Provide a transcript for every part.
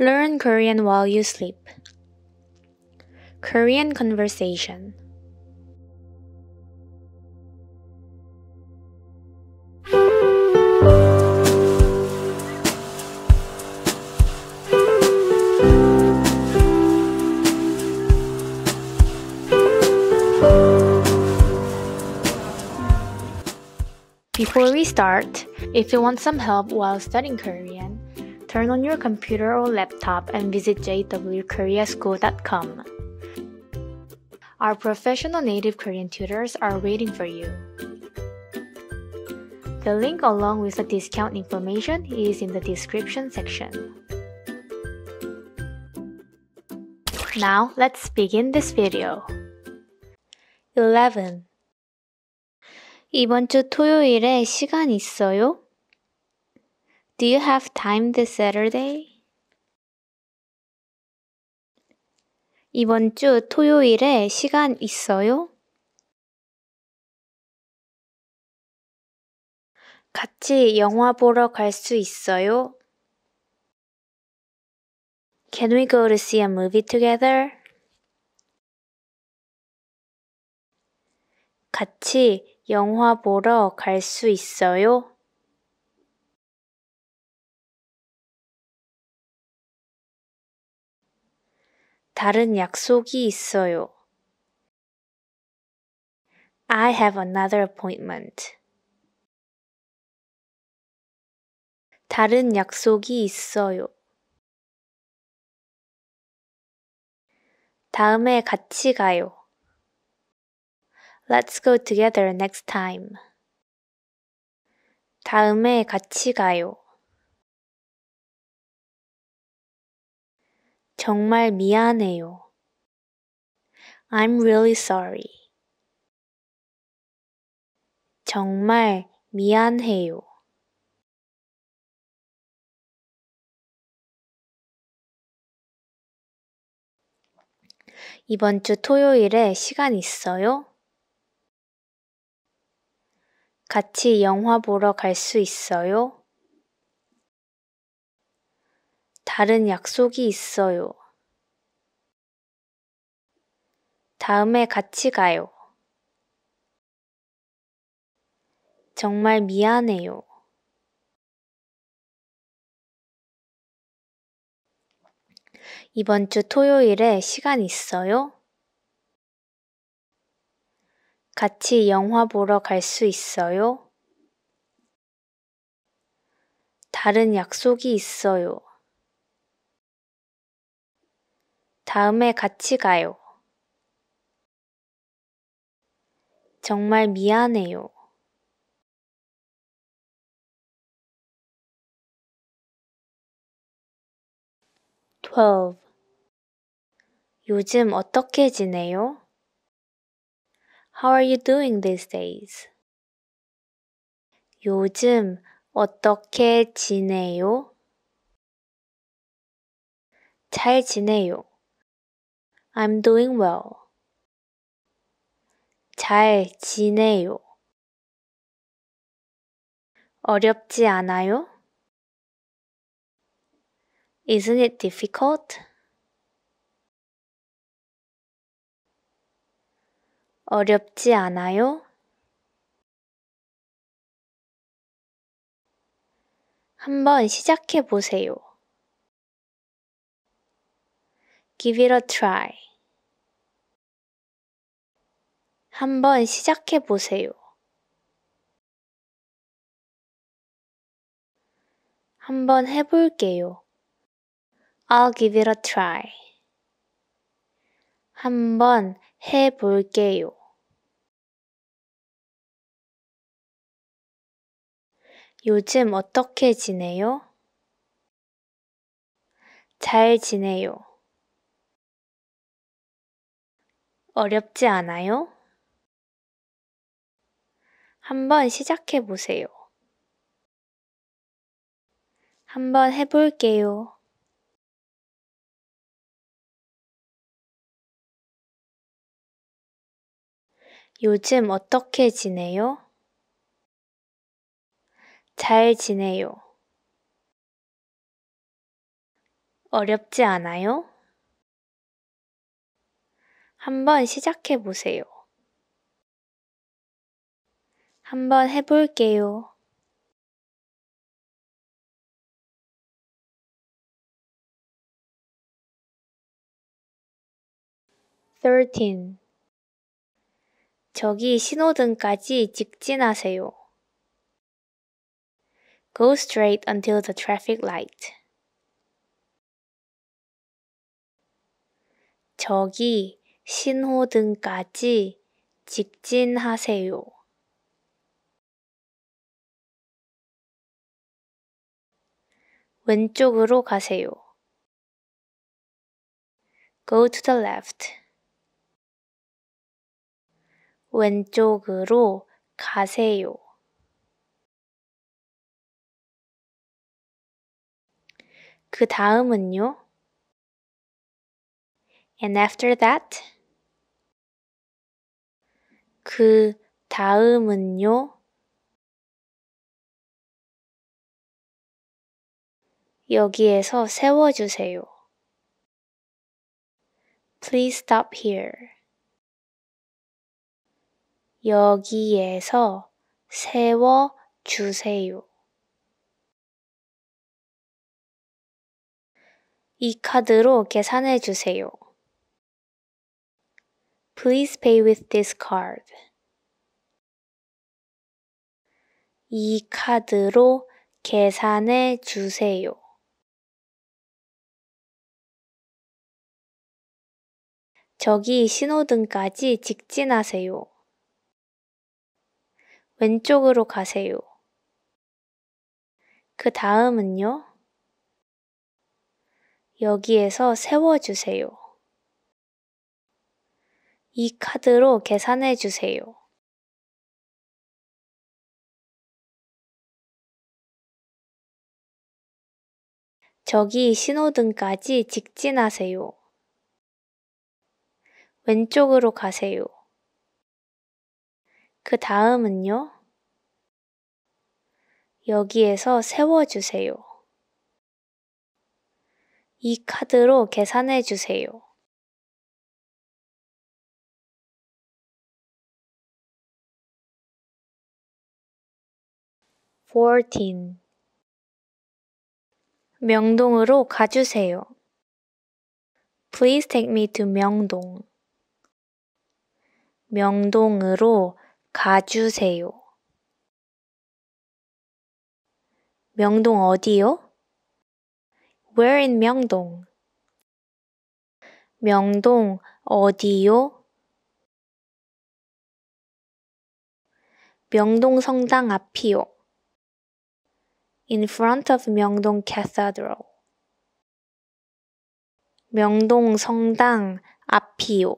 Learn Korean while you sleep. Korean conversation. Before we start, if you want some help while studying Korean, turn on your computer or laptop and visit jwkoreaschool.com. Our professional native Korean tutors are waiting for you. The link along with the discount information is in the description section. Now let's begin this video. 11. 이번 주 토요일에 시간 있어요? Do you have time this Saturday? 이번 주 토요일에 시간 있어요? 같이 영화 보러 갈 수 있어요? Can we go to see a movie together? 같이 영화 보러 갈 수 있어요? 다른 약속이 있어요. I have another appointment. 다른 약속이 있어요. 다음에 같이 가요. Let's go together next time. 다음에 같이 가요. 정말 미안해요. I'm really sorry. 정말 미안해요. 이번 주 토요일에 시간 있어요? 같이 영화 보러 갈 수 있어요? 다른 약속이 있어요. 다음에 같이 가요. 정말 미안해요. 이번 주 토요일에 시간 있어요? 같이 영화 보러 갈 수 있어요? 다른 약속이 있어요. 다음에 같이 가요. 정말 미안해요. t w 요즘 어떻게 지내요? How are you doing these days? 요즘 어떻게 지내요? 잘 지내요. I'm doing well. 잘 지내요. 어렵지 않아요? Isn't it difficult? 어렵지 않아요? 한번 시작해 보세요. Give it a try. 한번 시작해 보세요. 한번 해볼게요. I'll give it a try. 한번 해볼게요. 요즘 어떻게 지내요? 잘 지내요. 어렵지 않아요? 한번 시작해 보세요. 한번 해볼게요. 요즘 어떻게 지내요? 잘 지내요. 어렵지 않아요? 한번 시작해 보세요. 한 번 해볼게요. thirteen 저기 신호등까지 직진하세요. Go straight until the traffic light. 저기 신호등까지 직진하세요. 왼쪽으로 가세요. Go to the left. 왼쪽으로 가세요. 그 다음은요? And after that? 그 다음은요? 여기에서 세워주세요. Please stop here. 여기에서 세워 주세요. 이 카드로 계산해 주세요. Please pay with this card. 이 카드로 계산해 주세요. 저기 신호등까지 직진하세요. 왼쪽으로 가세요. 그 다음은요? 여기에서 세워주세요. 이 카드로 계산해 주세요. 저기 신호등까지 직진하세요. 왼쪽으로 가세요. 그 다음은요? 여기에서 세워주세요. 이 카드로 계산해 주세요. fourteen. 명동으로 가주세요. Please take me to 명동. 명동으로 가주세요. 명동 어디요? Where in 명동? 명동 어디요? 명동 성당 앞이요. in front of 명동 cathedral. 명동 성당 앞이요.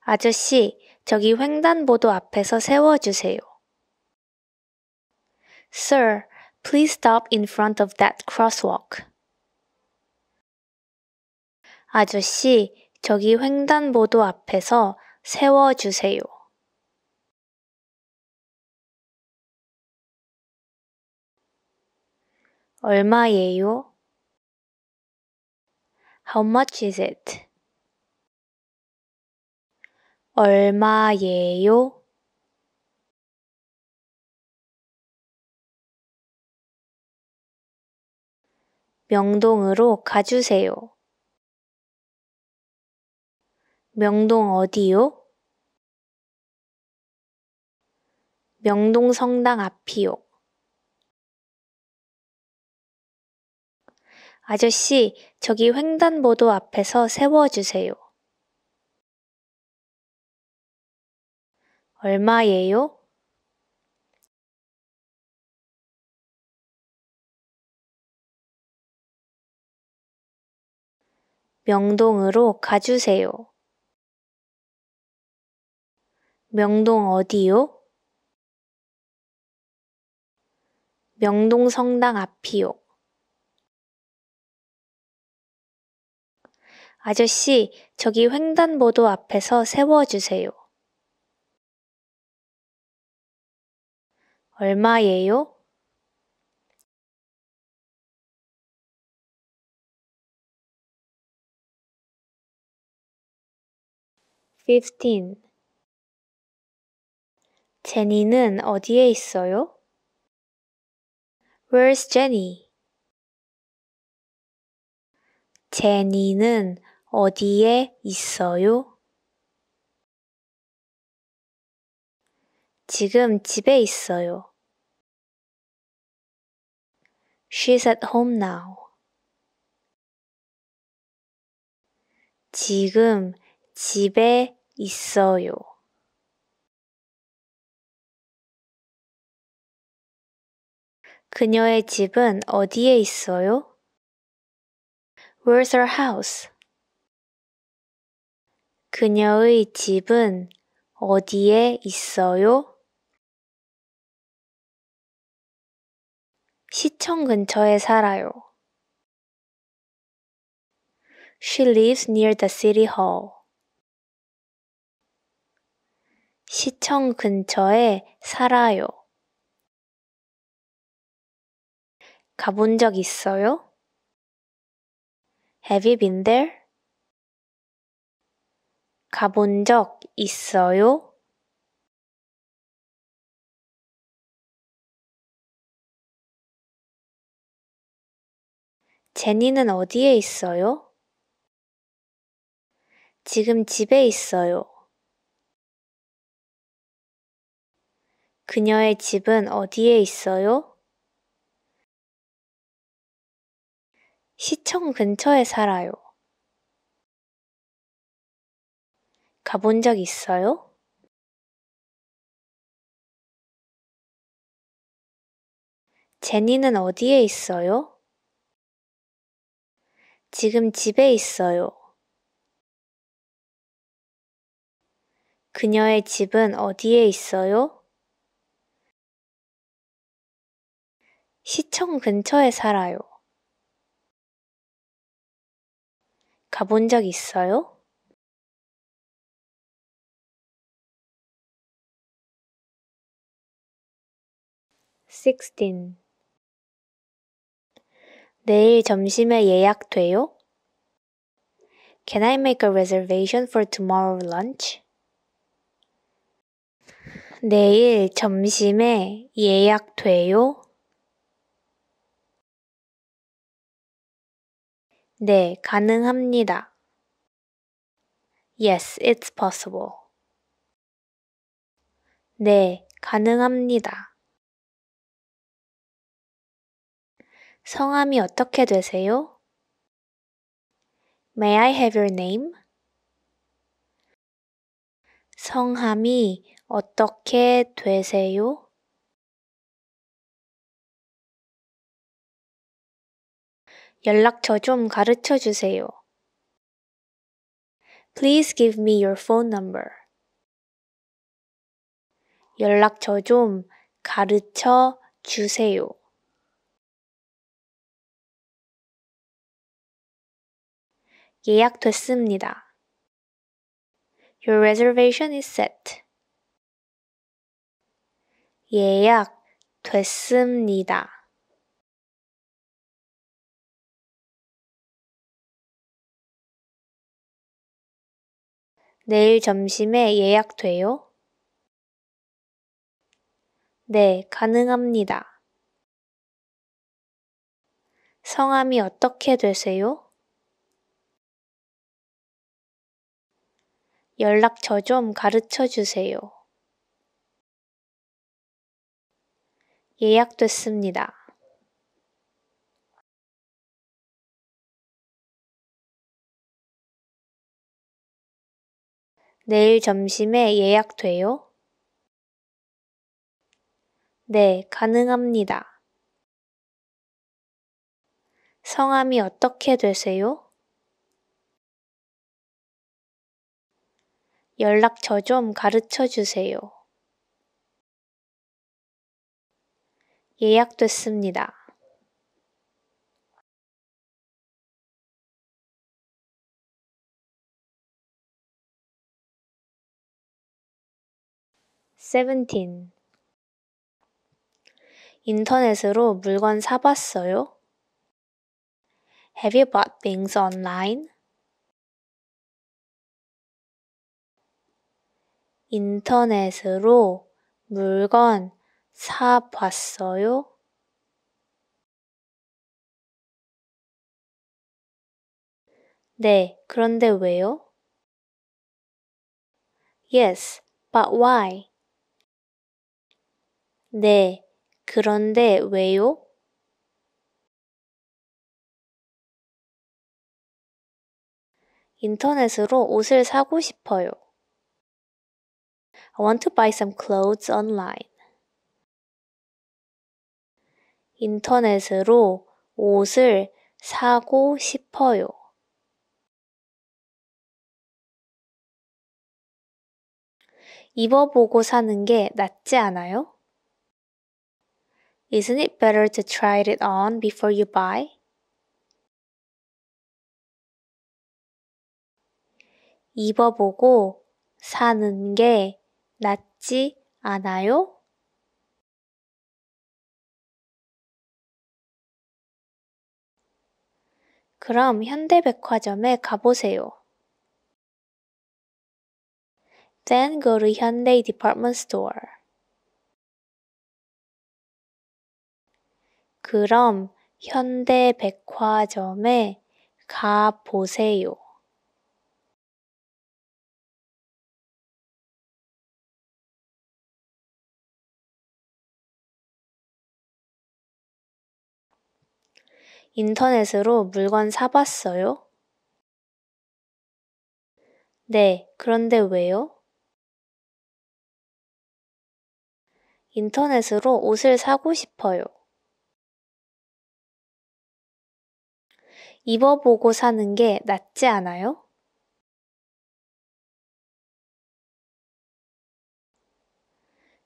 아저씨, 저기 횡단보도 앞에서 세워주세요. Sir, please stop in front of that crosswalk. 아저씨, 저기 횡단보도 앞에서 세워주세요. 얼마예요? How much is it? 얼마예요? 명동으로 가주세요. 명동 어디요? 명동 성당 앞이요. 아저씨, 저기 횡단보도 앞에서 세워주세요. 얼마예요? 명동으로 가주세요. 명동 어디요? 명동 성당 앞이요. 아저씨, 저기 횡단보도 앞에서 세워주세요. 얼마예요? 15. 제니는 어디에 있어요? Where's Jenny? 제니는 어디에 있어요? 지금 집에 있어요. She's at home now. 지금 집에 있어요. 그녀의 집은 어디에 있어요? Where's her house? 그녀의 집은 어디에 있어요? 시청 근처에 살아요. She lives near the city hall. 시청 근처에 살아요. 가본 적 있어요? Have you been there? 가본 적 있어요? 제니는 어디에 있어요? 지금 집에 있어요. 그녀의 집은 어디에 있어요? 시청 근처에 살아요. 가본 적 있어요? 제니는 어디에 있어요? 지금 집에 있어요. 그녀의 집은 어디에 있어요? 시청 근처에 살아요. 가본 적 있어요? 16 내일 점심에 예약돼요? Can I make a reservation for tomorrow lunch? 내일 점심에 예약돼요? 네, 가능합니다. Yes, it's possible. 네, 가능합니다. 성함이 어떻게 되세요? May I have your name? 성함이 어떻게 되세요? 연락처 좀 가르쳐 주세요. Please give me your phone number. 연락처 좀 가르쳐 주세요. 예약됐습니다. Your reservation is set. 예약됐습니다. 내일 점심에 예약돼요? 네, 가능합니다. 성함이 어떻게 되세요? 연락처 좀 가르쳐 주세요. 예약됐습니다. 내일 점심에 예약돼요? 네, 가능합니다. 성함이 어떻게 되세요? 연락처 좀 가르쳐 주세요. 예약됐습니다. 세븐 인터넷으로 물건 사봤어요? Have you bought things online? 인터넷으로 물건 사 봤어요? 네, 그런데 왜요? Yes, but why? 네, 그런데 왜요? 인터넷으로 옷을 사고 싶어요. I want to buy some clothes online. 인터넷으로 옷을 사고 싶어요. 입어보고 사는 게 낫지 않아요? Isn't it better to try it on before you buy? 입어보고 사는 게 낫지 않아요? 그럼 현대백화점에 가보세요. Then go to Hyundai Department Store. 그럼 현대백화점에 가보세요. 인터넷으로 물건 사봤어요? 네, 그런데 왜요? 인터넷으로 옷을 사고 싶어요. 입어보고 사는 게 낫지 않아요?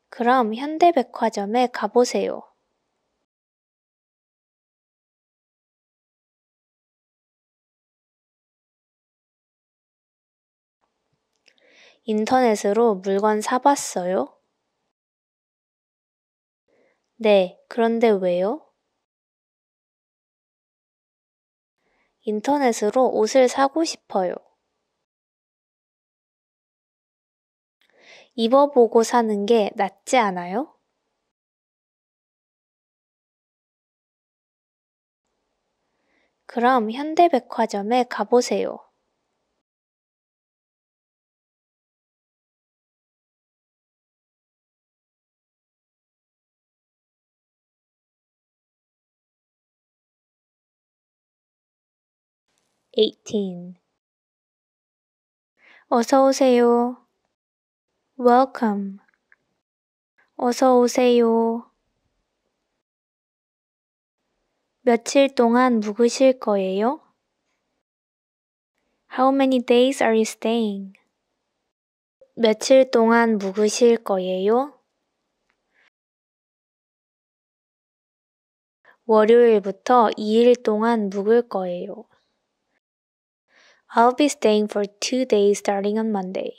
그럼 현대백화점에 가보세요. 인터넷으로 물건 사봤어요? 네, 그런데 왜요? 인터넷으로 옷을 사고 싶어요. 입어보고 사는 게 낫지 않아요? 그럼 현대백화점에 가보세요. 18. 어서 오세요. Welcome. 어서 오세요. 며칠 동안 묵으실 거예요? How many days are you staying? 며칠 동안 묵으실 거예요? 월요일부터 2일 동안 묵을 거예요. I'll be staying for two days starting on Monday.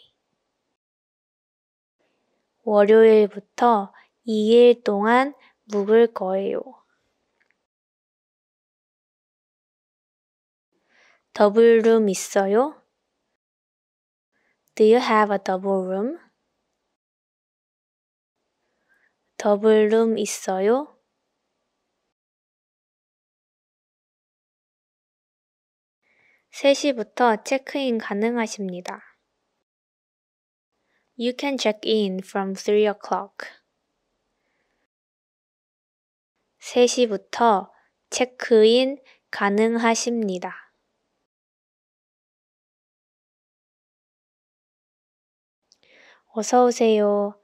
월요일부터 2일 동안 묵을 거예요. 더블 룸 있어요? Do you have a double room? 더블 룸 있어요? 3시부터 체크인 가능하십니다. You can check in from 3 o'clock. 3시부터 체크인 가능하십니다. 어서 오세요.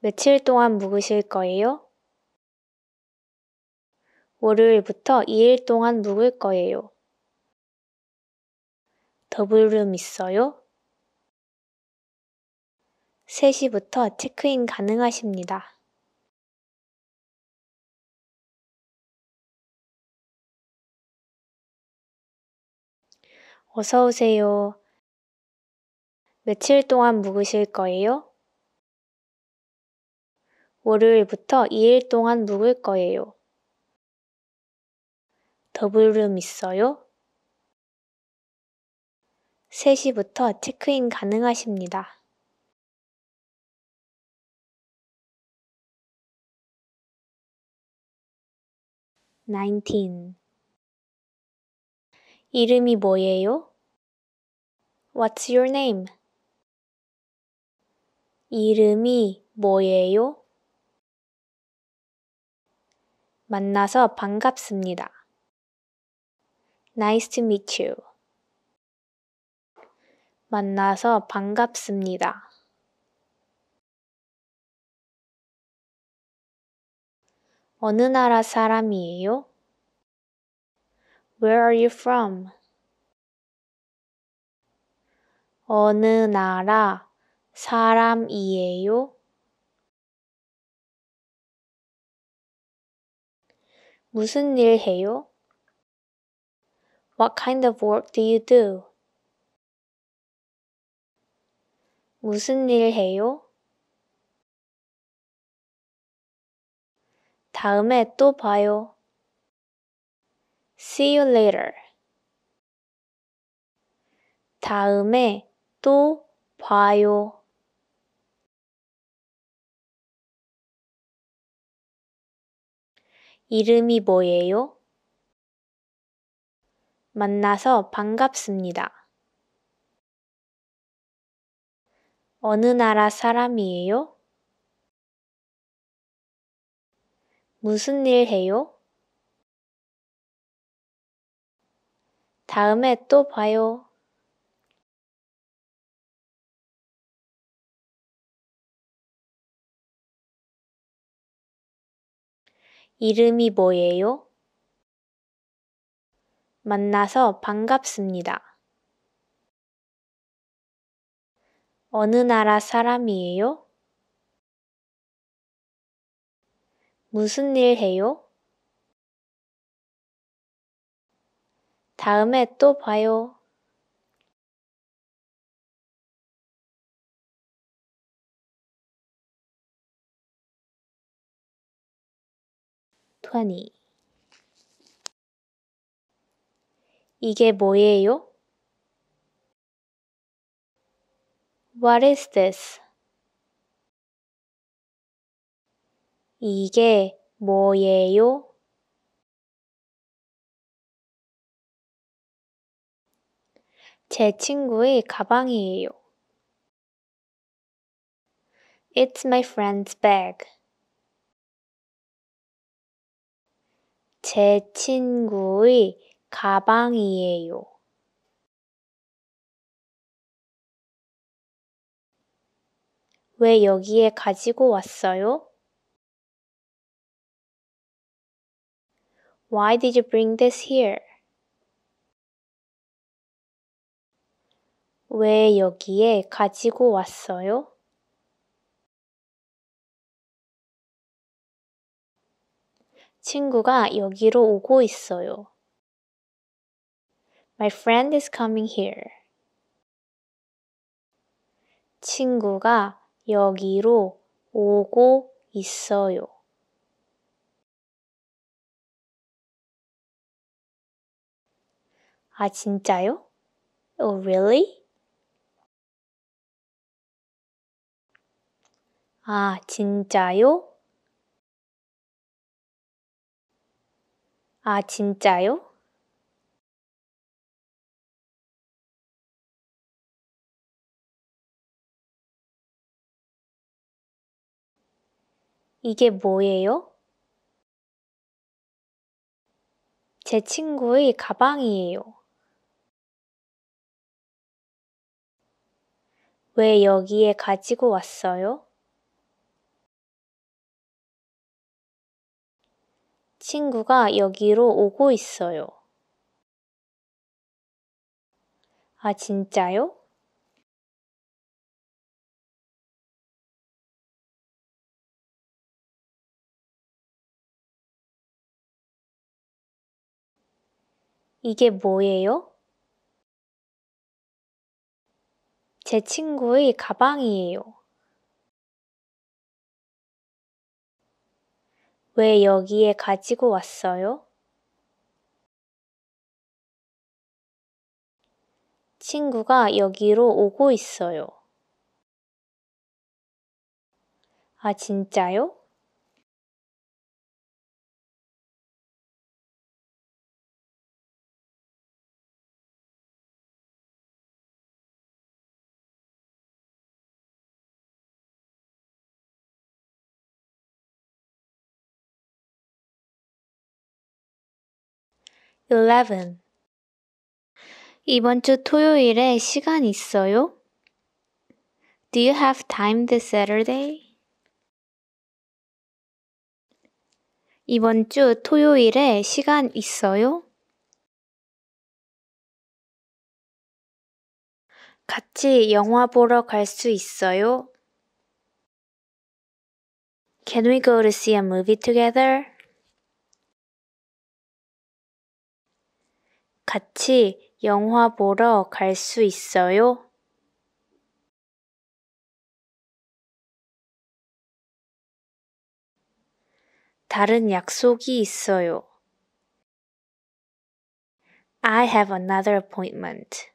며칠 동안 묵으실 거예요? 월요일부터 2일 동안 묵을 거예요. 더블룸 있어요? 3시부터 체크인 가능하십니다. 어서 오세요. 며칠 동안 묵으실 거예요? 월요일부터 2일 동안 묵을 거예요. 더블룸 있어요? 3시부터 체크인 가능하십니다. nineteen. 이름이 뭐예요? What's your name? 이름이 뭐예요? 만나서 반갑습니다. Nice to meet you. 만나서 반갑습니다. 어느 나라 사람이에요? Where are you from? 어느 나라 사람이에요? 무슨 일 해요? What kind of work do you do? 무슨 일 해요? 다음에 또 봐요. See you later. 다음에 또 봐요. 이름이 뭐예요? 만나서 반갑습니다. 어느 나라 사람이에요? 무슨 일 해요? 다음에 또 봐요. 이름이 뭐예요? 만나서 반갑습니다. 어느 나라 사람이에요? 무슨 일 해요? 다음에 또 봐요. 토니 이게 뭐예요? What is this? 이게 뭐예요? 제 친구의 가방이에요. It's my friend's bag. 제 친구의 가방이에요. 왜 여기에 가지고 왔어요? Why did you bring this here? 왜 여기에 가지고 왔어요? 친구가 여기로 오고 있어요. My friend is coming here. 친구가 여기로 오고 있어요. 아, 진짜요? Oh, really? 아, 진짜요? 아, 진짜요? 이게 뭐예요? 제 친구의 가방이에요. 왜 여기에 가지고 왔어요? 친구가 여기로 오고 있어요. 아, 진짜요? 이게 뭐예요? 제 친구의 가방이에요. 왜 여기에 가지고 왔어요? 친구가 여기로 오고 있어요. 아, 진짜요? 11. 이번 주 토요일에 시간 있어요? Do you have time this Saturday? 이번 주 토요일에 시간 있어요? 같이 영화 보러 갈 수 있어요? Can we go to see a movie together? 같이 영화 보러 갈 수 있어요? 다른 약속이 있어요. I have another appointment.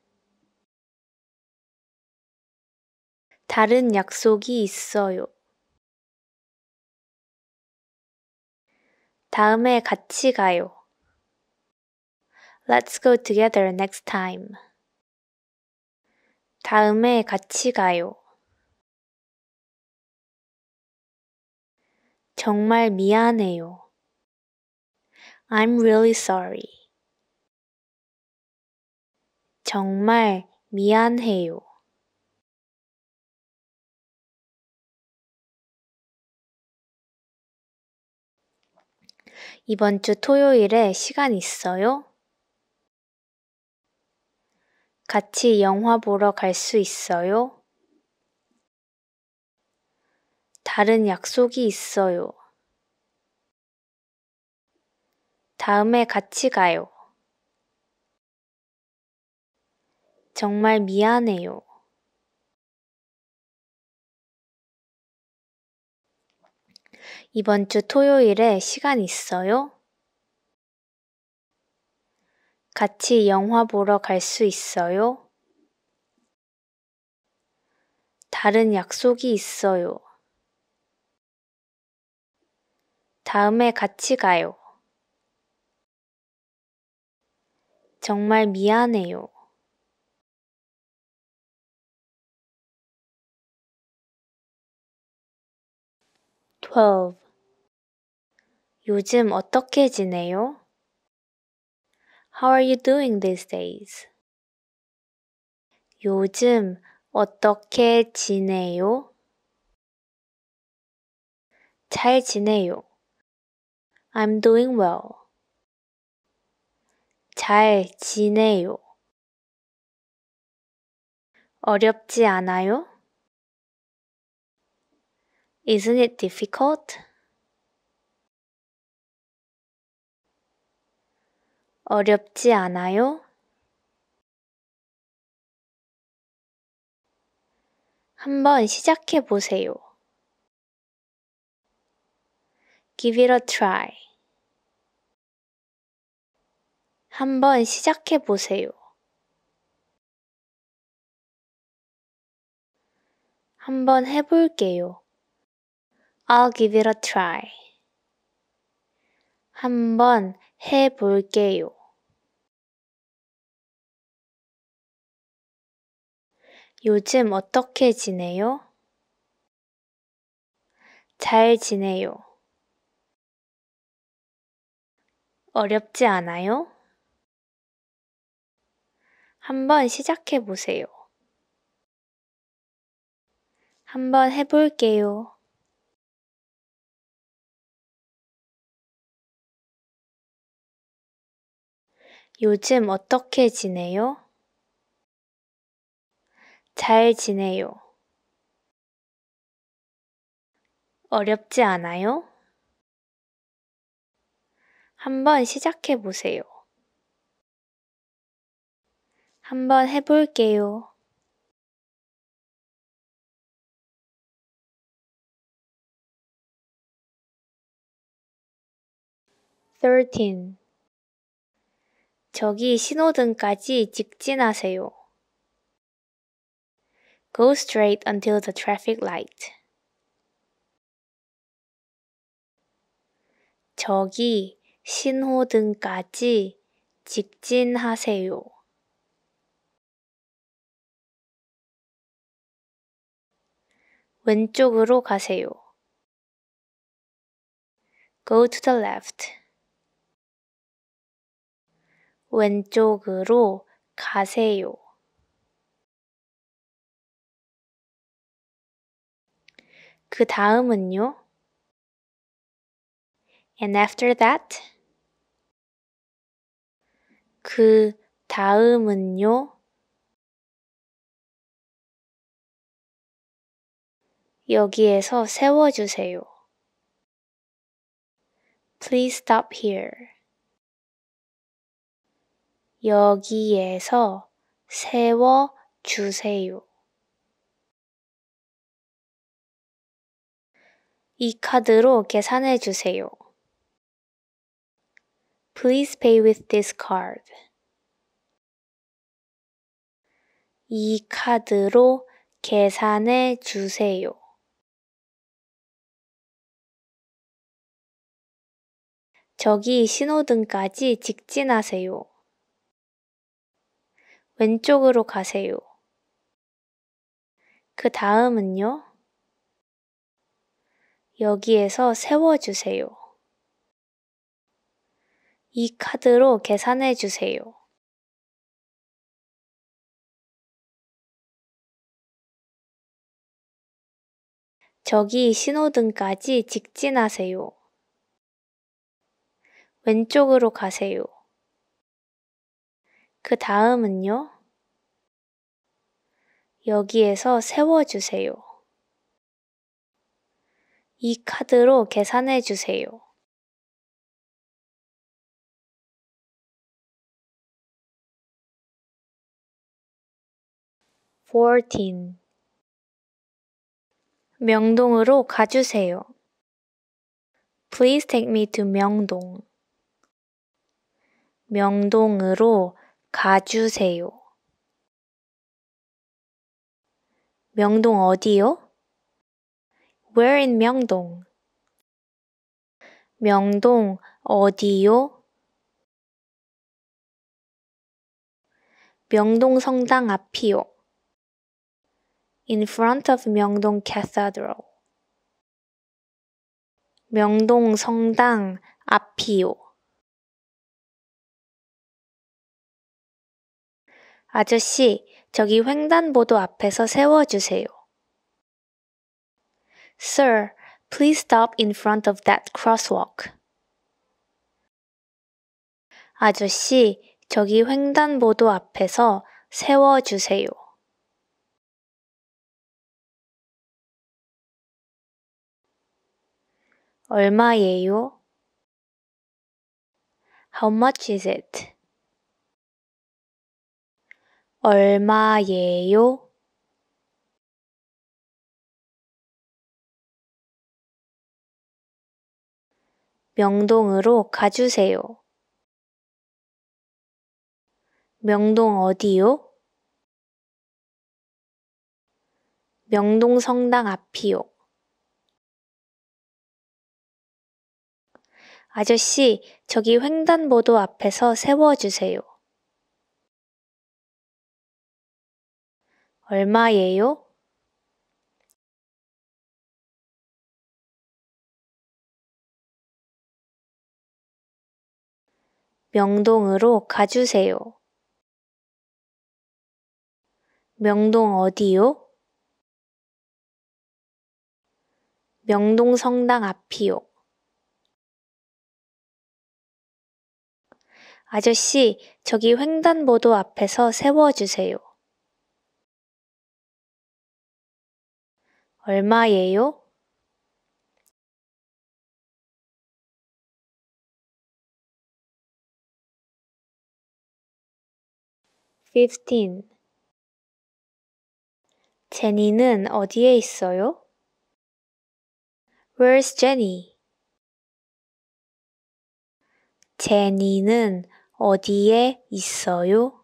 다른 약속이 있어요. 다음에 같이 가요. Let's go together next time. 다음에 같이 가요. 정말 미안해요. I'm really sorry. 정말 미안해요. 이번 주 토요일에 시간 있어요? 같이 영화 보러 갈 수 있어요? 다른 약속이 있어요. 다음에 같이 가요. 정말 미안해요. 이번 주 토요일에 시간 있어요? 같이 영화 보러 갈 수 있어요? 다른 약속이 있어요. 다음에 같이 가요. 정말 미안해요. t w 요즘 어떻게 지내요? How are you doing these days? 요즘 어떻게 지내요? 잘 지내요. I'm doing well. 잘 지내요. 어렵지 않아요? Isn't it difficult? 어렵지 않아요? 한번 시작해 보세요. Give it a try. 한번 시작해 보세요. 한번 해볼게요. I'll give it a try. 한번 해볼게요. 요즘 어떻게 지내요? 잘 지내요. 어렵지 않아요? 한번 시작해 보세요. 한번 해볼게요. 요즘 어떻게 지내요? 잘 지내요. 어렵지 않아요? 한번 시작해 보세요. 한번 해볼게요. t h 저기 신호등까지 직진하세요. Go straight until the traffic light. 저기 신호등까지 직진하세요. 왼쪽으로 가세요. Go to the left. 왼쪽으로 가세요. 그 다음은요? And after that? 그 다음은요? 여기에서 세워주세요. Please stop here. 여기에서 세워 주세요. 이 카드로 계산해 주세요. Please pay with this card. 이 카드로 계산해 주세요. 저기 신호등까지 직진하세요. 왼쪽으로 가세요. 그 다음은요? 여기에서 세워주세요. 이 카드로 계산해 주세요. 저기 신호등까지 직진하세요. 왼쪽으로 가세요. 그 다음은요? 여기에서 세워주세요. 이 카드로 계산해 주세요. f o 명동으로 가주세요. Please take me to 명동. 명동으로 가주세요. 가주세요. 명동 어디요? Where in 명동? 명동 어디요? 명동 성당 앞이요. In front of 명동 cathedral. 명동 성당 앞이요. 아저씨, 저기 횡단보도 앞에서 세워주세요. Sir, please stop in front of that crosswalk. 아저씨, 저기 횡단보도 앞에서 세워주세요. 얼마예요? How much is it? 얼마예요? 명동으로 가주세요. 명동 어디요? 명동 성당 앞이요. 아저씨, 저기 횡단보도 앞에서 세워주세요. 얼마예요? 명동으로 가주세요. 명동 어디요? 명동 성당 앞이요. 아저씨, 저기 횡단보도 앞에서 세워주세요. 얼마예요? f i 제니는 어디에 있어요? Where's Jenny? 제니는 어디에 있어요?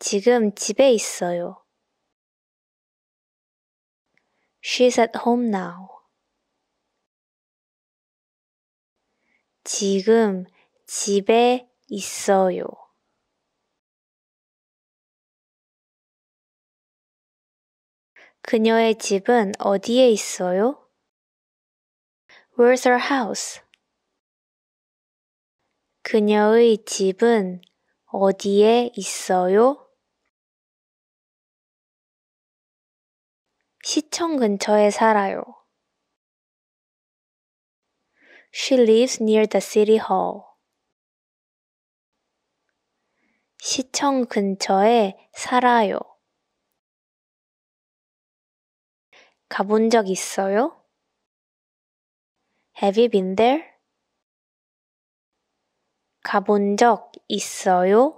지금 집에 있어요. She's at home now. 지금 집에 있어요. 그녀의 집은 어디에 있어요? Where's her house? 그녀의 집은 어디에 있어요? 시청 근처에 살아요. She lives near the city hall. 시청 근처에 살아요. 가본 적 있어요? Have you been there? 가본 적 있어요?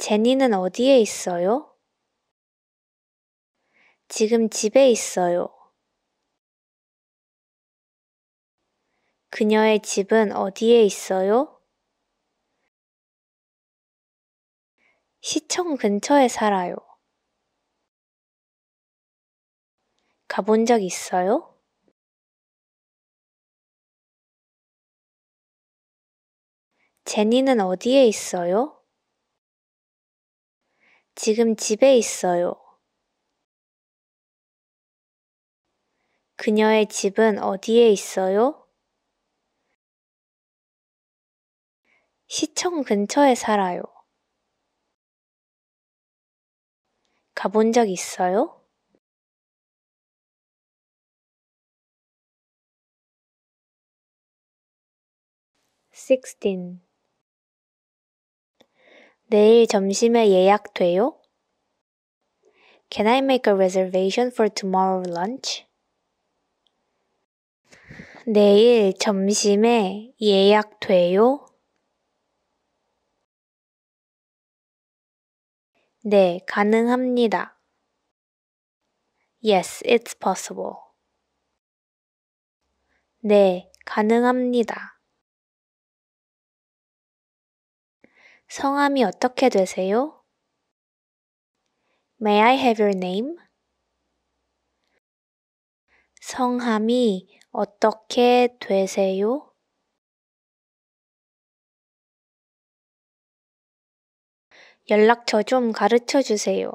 제니는 어디에 있어요? 지금 집에 있어요. 그녀의 집은 어디에 있어요? 시청 근처에 살아요. 가본 적 있어요? 제니는 어디에 있어요? 지금 집에 있어요. 그녀의 집은 어디에 있어요? 시청 근처에 살아요. 가본 적 있어요? s i 내일 점심에 예약돼요? Can I make a reservation for tomorrow lunch? 내일 점심에 예약돼요? 네, 가능합니다. Yes, it's possible. 네, 가능합니다. 성함이 어떻게 되세요? May I have your name? 성함이 어떻게 되세요? 연락처 좀 가르쳐 주세요.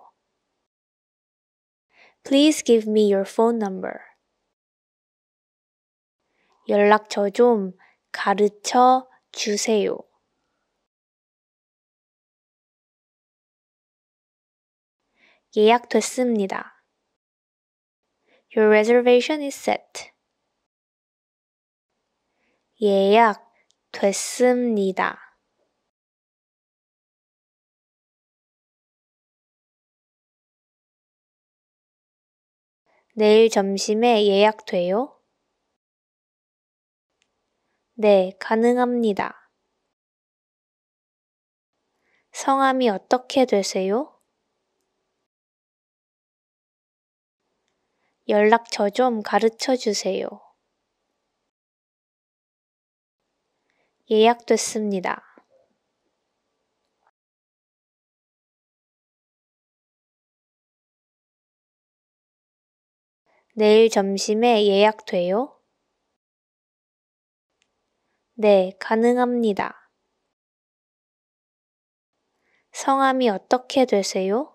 Please give me your phone number. 연락처 좀 가르쳐 주세요. 예약됐습니다. Your reservation is set. 예약됐습니다. 내일 점심에 예약돼요? 네, 가능합니다. 성함이 어떻게 되세요? 연락처 좀 가르쳐 주세요. 예약됐습니다. 내일 점심에 예약돼요? 네, 가능합니다. 성함이 어떻게 되세요?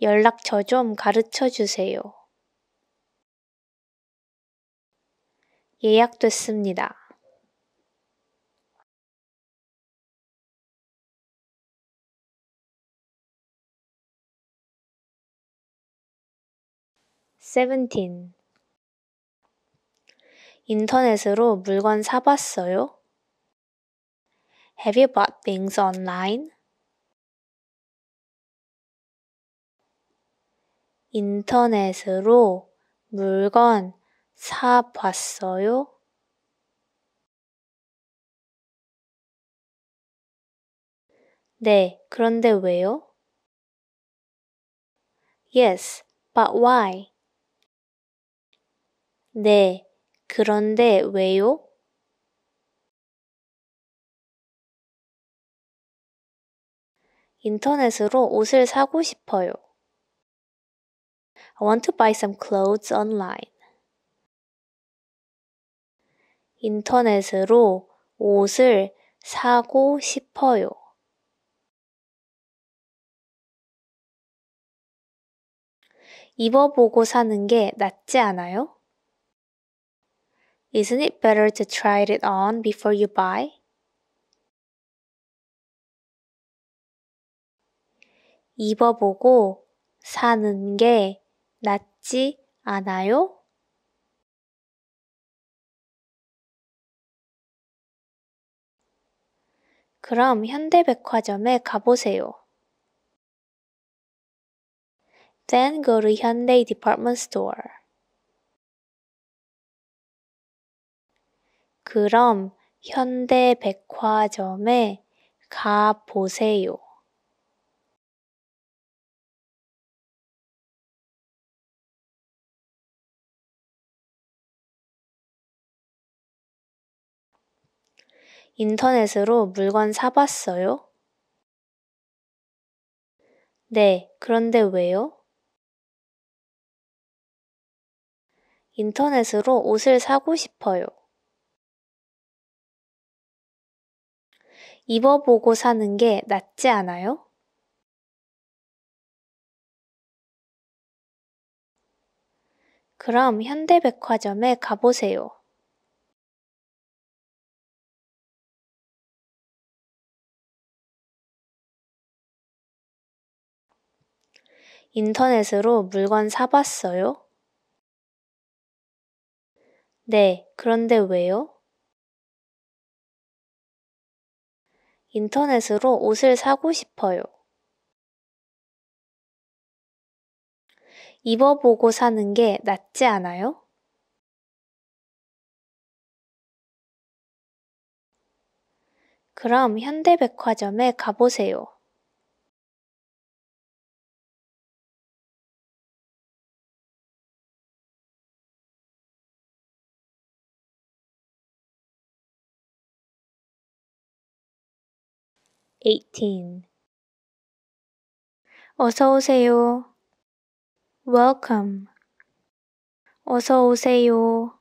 연락처 좀 가르쳐 주세요. 예약됐습니다. 세븐 인터넷으로 물건 사봤어요? Have you bought things online? 인터넷으로 물건 사 봤어요? 네, 그런데 왜요? Yes, but why? 네, 그런데 왜요? 인터넷으로 옷을 사고 싶어요. I want to buy some clothes online. 인터넷으로 옷을 사고 싶어요. 입어보고 사는 게 낫지 않아요? Isn't it better to try it on before you buy? 입어보고 사는 게 낫지 않아요? 그럼 현대백화점에 가보세요. Then go to Hyundai Department Store. 그럼 현대백화점에 가보세요. 인터넷으로 물건 사봤어요? 네, 그런데 왜요? 인터넷으로 옷을 사고 싶어요. 입어보고 사는 게 낫지 않아요? 그럼 현대백화점에 가보세요. 인터넷으로 물건 사봤어요? 네, 그런데 왜요? 인터넷으로 옷을 사고 싶어요. 입어보고 사는 게 낫지 않아요? 그럼 현대백화점에 가보세요. 18. 어서 오세요. Welcome. 어서 오세요.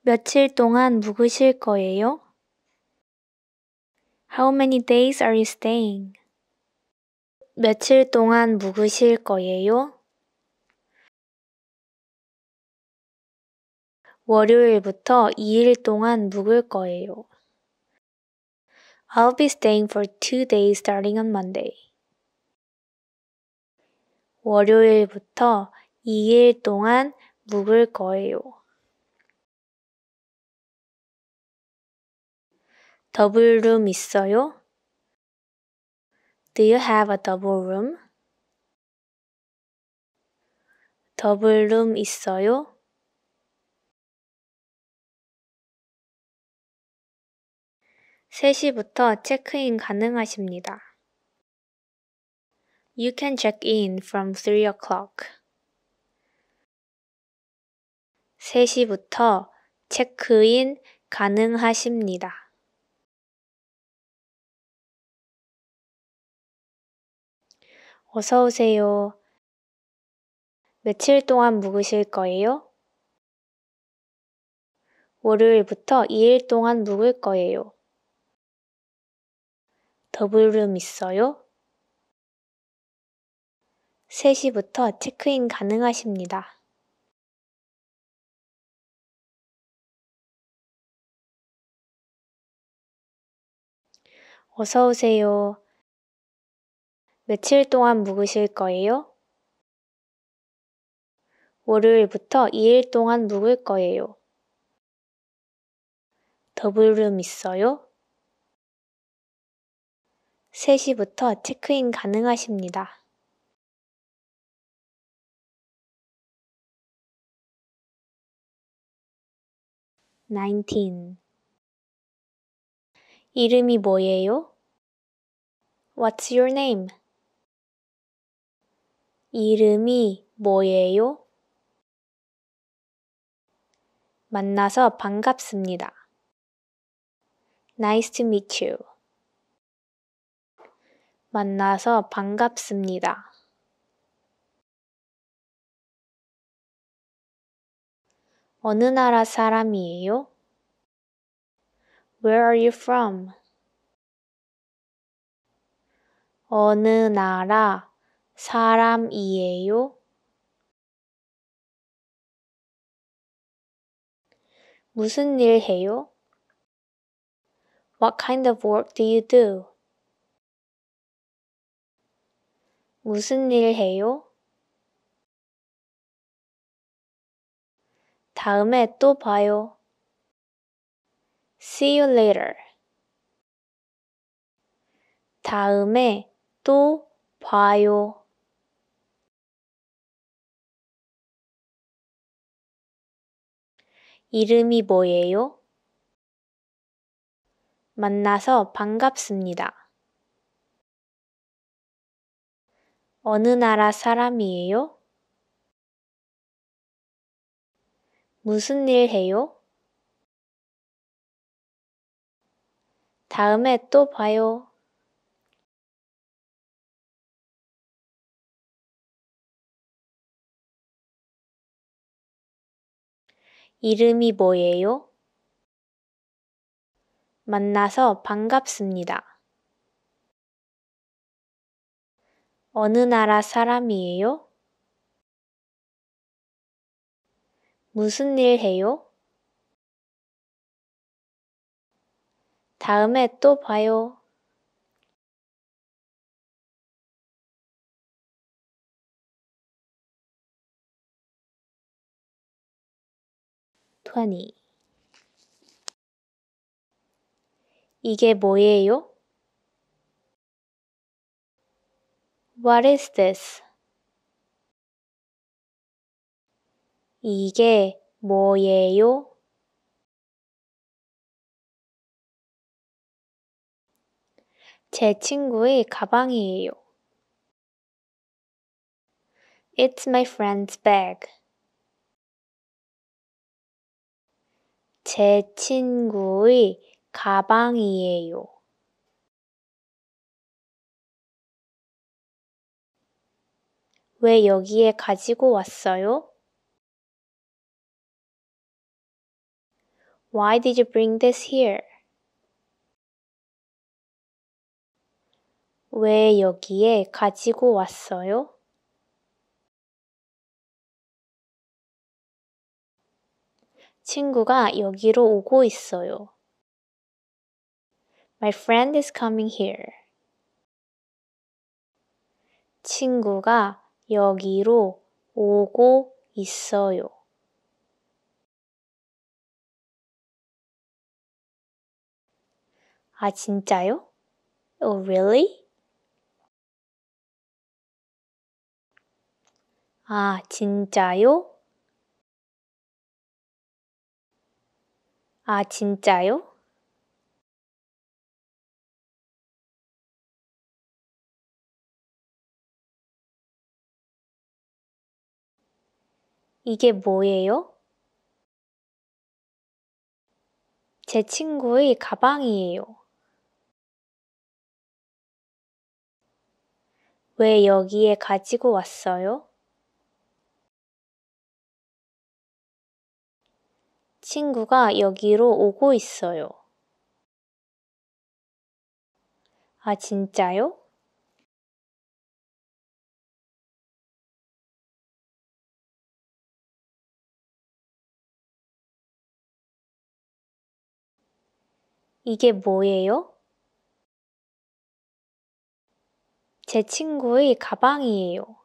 며칠 동안 묵으실 거예요? How many days are you staying? 며칠 동안 묵으실 거예요? 월요일부터 2일 동안 묵을 거예요. I'll be staying for two days starting on Monday. 월요일부터 2일 동안 묵을 거예요. 더블 룸 있어요? Do you have a double room? 더블 룸 있어요? 3시부터 체크인 가능하십니다. You can check in from 3 o'clock. 3시부터 체크인 가능하십니다. 어서 오세요. 며칠 동안 묵으실 거예요? 월요일부터 2일 동안 묵을 거예요. 더블룸 있어요? 3시부터 체크인 가능하십니다. 어서 오세요. 며칠 동안 묵으실 거예요? 월요일부터 2일 동안 묵을 거예요. 더블룸 있어요? 3시부터 체크인 가능하십니다. nineteen. 이름이 뭐예요? What's your name? 이름이 뭐예요? 만나서 반갑습니다. Nice to meet you. 만나서 반갑습니다. 어느 나라 사람이에요? Where are you from? 어느 나라 사람이에요? 무슨 일 해요? What kind of work do you do? 무슨 일 해요? 다음에 또 봐요. See you later. 다음에 또 봐요. 이름이 뭐예요? 만나서 반갑습니다. 어느 나라 사람이에요? 무슨 일 해요? 다음에 또 봐요. 이름이 뭐예요? 만나서 반갑습니다. 어느 나라 사람이에요? 무슨 일 해요? 다음에 또 봐요. 토니 이게 뭐예요? What is this? 이게 뭐예요? 제 친구의 가방이에요. It's my friend's bag. 제 친구의 가방이에요. 왜 여기에 가지고 왔어요? Why did you bring this here? 왜 여기에 가지고 왔어요? 친구가 여기로 오고 있어요. My friend is coming here. 친구가 여기로 오고 있어요. 아, 진짜요? Oh, really? 아, 진짜요? 아, 진짜요? 이게 뭐예요? 제 친구의 가방이에요. 왜 여기에 가지고 왔어요? 친구가 여기로 오고 있어요. 아, 진짜요? 이게 뭐예요? 제 친구의 가방이에요.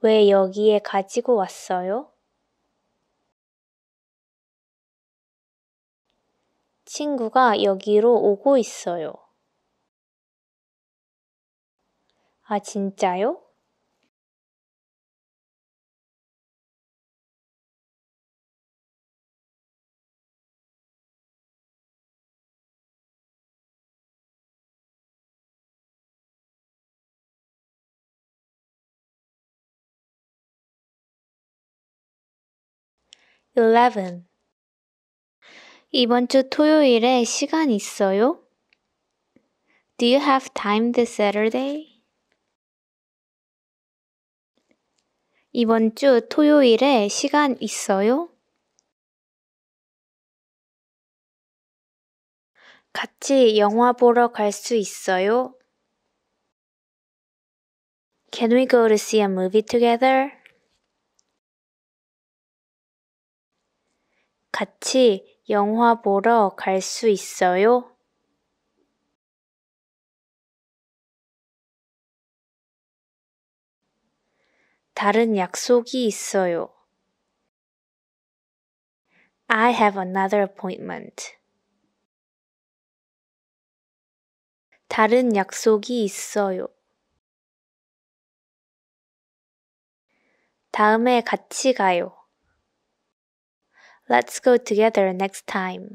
왜 여기에 가지고 왔어요? 친구가 여기로 오고 있어요. 아, 진짜요? 11. 이번 주 토요일에 시간 있어요? Do you have time this Saturday? 이번 주 토요일에 시간 있어요? 같이 영화 보러 갈 수 있어요? Can we go to see a movie together? 같이 영화 보러 갈 수 있어요? 다른 약속이 있어요. I have another appointment. 다른 약속이 있어요. 다음에 같이 가요. Let's go together next time.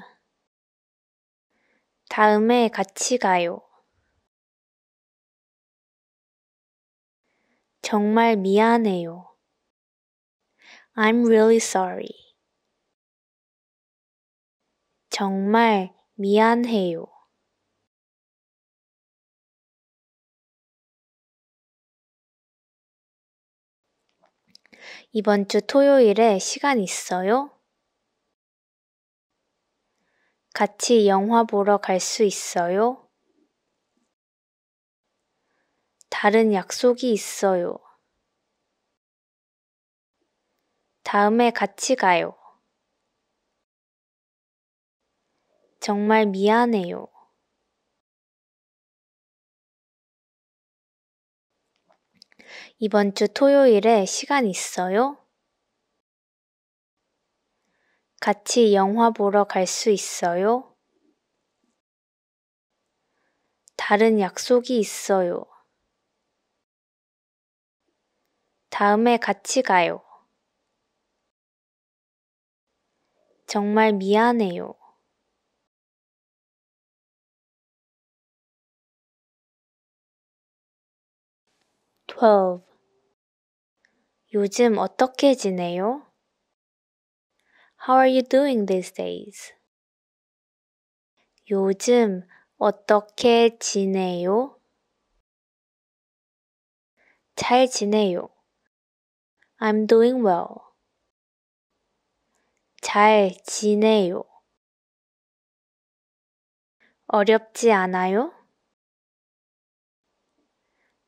다음에 같이 가요. 정말 미안해요. I'm really sorry. 정말 미안해요. 이번 주 토요일에 시간 있어요? 같이 영화 보러 갈 수 있어요? 다른 약속이 있어요. 다음에 같이 가요. 정말 미안해요. 이번 주 토요일에 시간 있어요? 같이 영화 보러 갈 수 있어요? 다른 약속이 있어요. 다음에 같이 가요. 정말 미안해요. t w 요즘 어떻게 지내요? How are you doing these days? 요즘 어떻게 지내요? 잘 지내요. I'm doing well. 잘 지내요. 어렵지 않아요?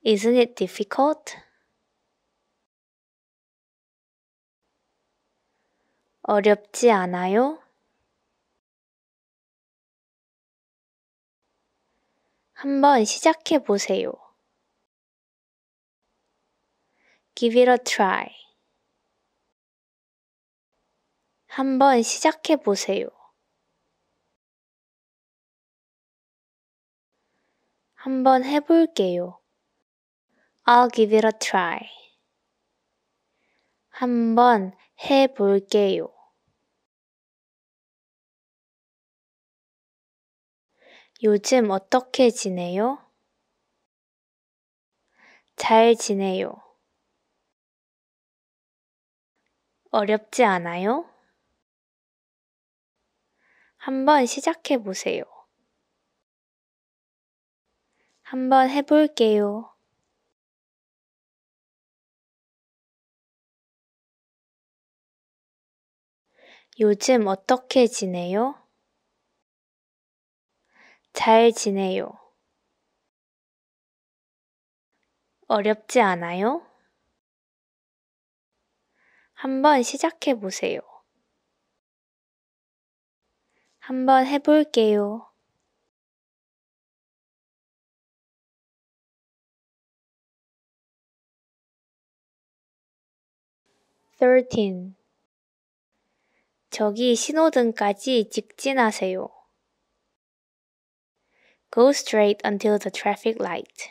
Isn't it difficult? 어렵지 않아요? 한번 시작해 보세요. Give it a try. 한번 시작해 보세요. 한번 해볼게요. I'll give it a try. 한번 해볼게요. 요즘 어떻게 지내요? 잘 지내요. 어렵지 않아요? 한번 시작해 보세요. 한번 해볼게요. 요즘 어떻게 지내요? 잘 지내요. 어렵지 않아요? 한번 시작해 보세요. 한번 해볼게요. t h 저기 신호등까지 직진하세요. Go straight until the traffic light.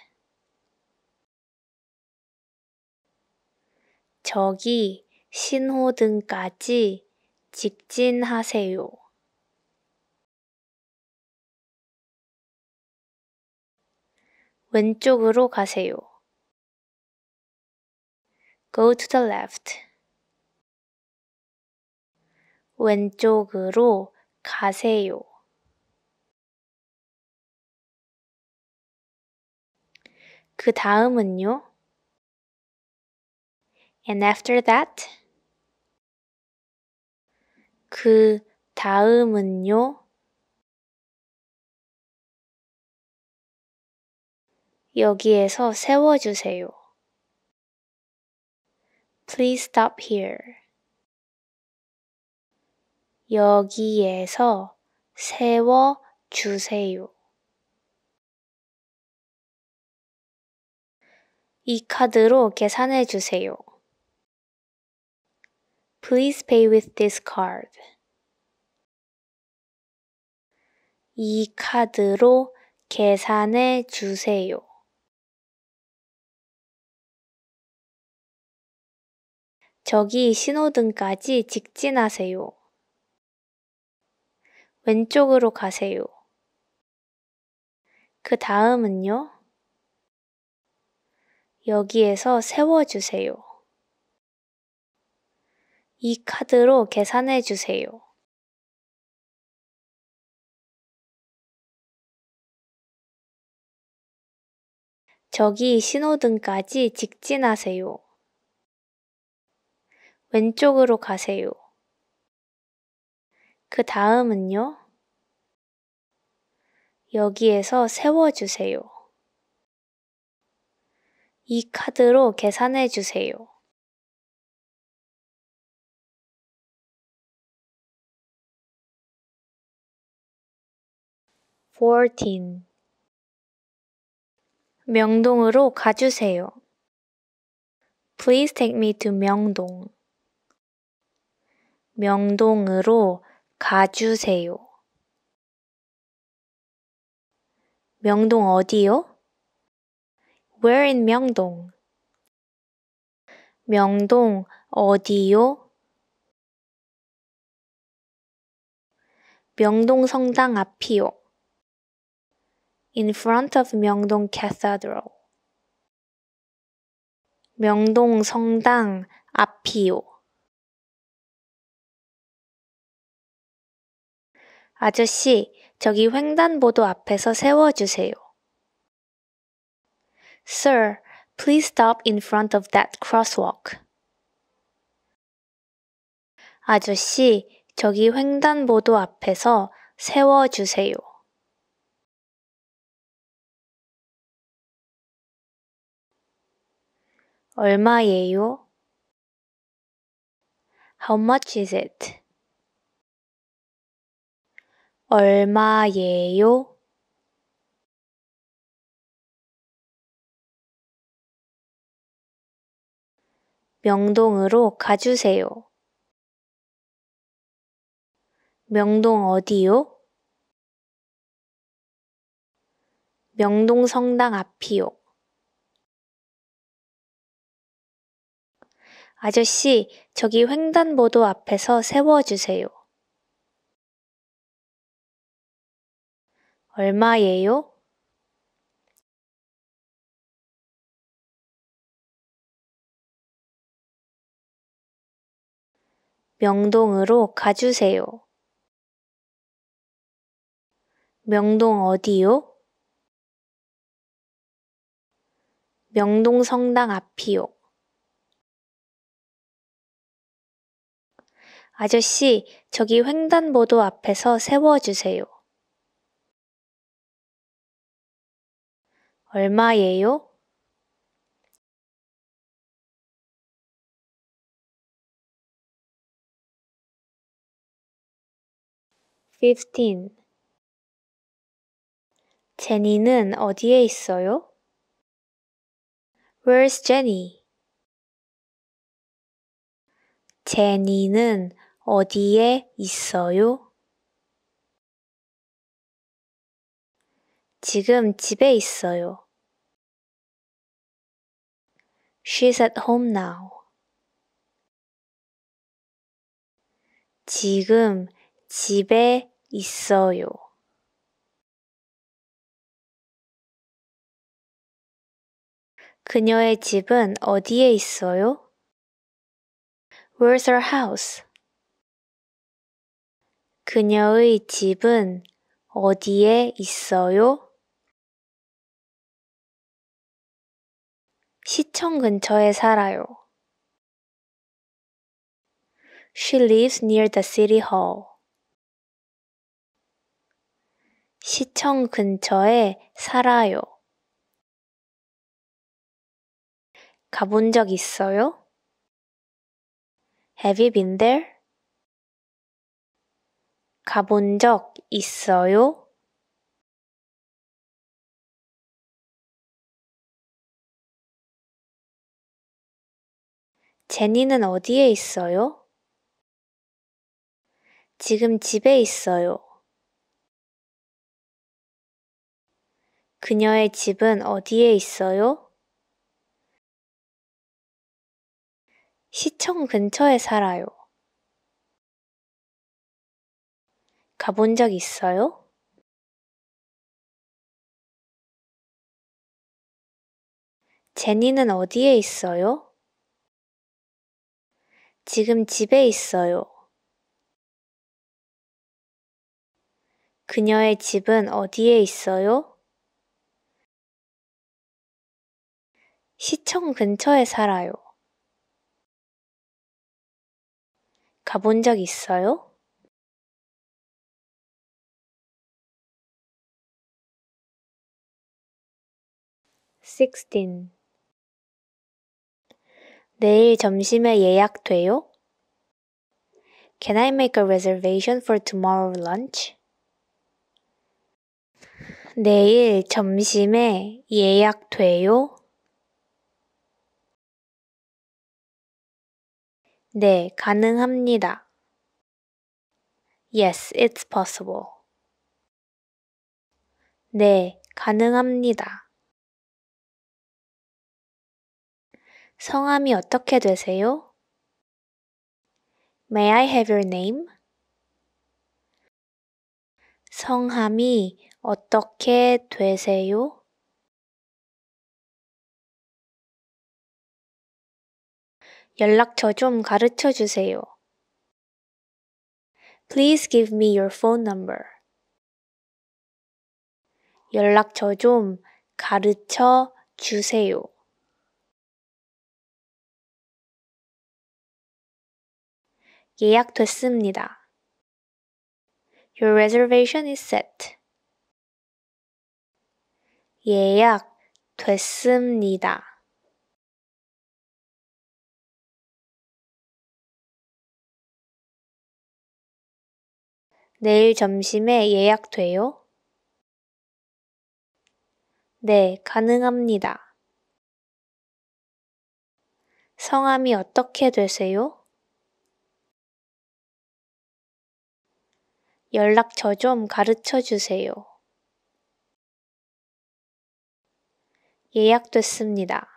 저기 신호등까지 직진하세요. 왼쪽으로 가세요. Go to the left. 왼쪽으로 가세요. 그 다음은요? And after that? 그 다음은요? 여기에서 세워주세요. Please stop here. 여기에서 세워 주세요. 이 카드로 계산해 주세요. Please pay with this card. 이 카드로 계산해 주세요. 저기 신호등까지 직진하세요. 왼쪽으로 가세요. 그 다음은요? 여기에서 세워주세요. 이 카드로 계산해 주세요. 저기 신호등까지 직진하세요. 왼쪽으로 가세요. 그 다음은요? 여기에서 세워주세요. 이 카드로 계산해 주세요. f o 명동으로 가주세요. Please take me to 명동. 명동으로 가주세요. 가주세요. 명동 어디요? Where in 명동? 명동 어디요? 명동 성당 앞이요. In front of 명동 cathedral. 명동 성당 앞이요. 아저씨, 저기 횡단보도 앞에서 세워주세요. Sir, please stop in front of that crosswalk. 아저씨, 저기 횡단보도 앞에서 세워주세요. 얼마예요? How much is it? 얼마예요? 명동으로 가주세요. 명동 어디요? 명동 성당 앞이요. 아저씨, 저기 횡단보도 앞에서 세워주세요. 얼마예요? 명동으로 가주세요. 명동 어디요? 명동 성당 앞이요. 아저씨, 저기 횡단보도 앞에서 세워주세요. 얼마예요? f i 제니는 어디에 있어요? Where's Jenny? 제니는 어디에 있어요? 지금 집에 있어요. She's at home now. 지금 집에 있어요. 그녀의 집은 어디에 있어요? Where's her house? 그녀의 집은 어디에 있어요? 시청 근처에 살아요. She lives near the city hall. 시청 근처에 살아요. 가본 적 있어요? Have you been there? 가본 적 있어요? 제니는 어디에 있어요? 지금 집에 있어요. 그녀의 집은 어디에 있어요? 시청 근처에 살아요. 가본 적 있어요? 제니는 어디에 있어요? 지금 집에 있어요. 그녀의 집은 어디에 있어요? 시청 근처에 살아요. 가본 적 있어요? s i 내일 점심에 예약돼요? Can I make a reservation for tomorrow lunch? 내일 점심에 예약돼요? 네, 가능합니다. Yes, it's possible. 네, 가능합니다. 성함이 어떻게 되세요? May I have your name? 성함이 어떻게 되세요? 연락처 좀 가르쳐 주세요. Please give me your phone number. 연락처 좀 가르쳐 주세요. 예약됐습니다. Your reservation is set. 예약됐습니다. 내일 점심에 예약돼요? 네, 가능합니다. 성함이 어떻게 되세요? 연락처 좀 가르쳐 주세요. 예약됐습니다.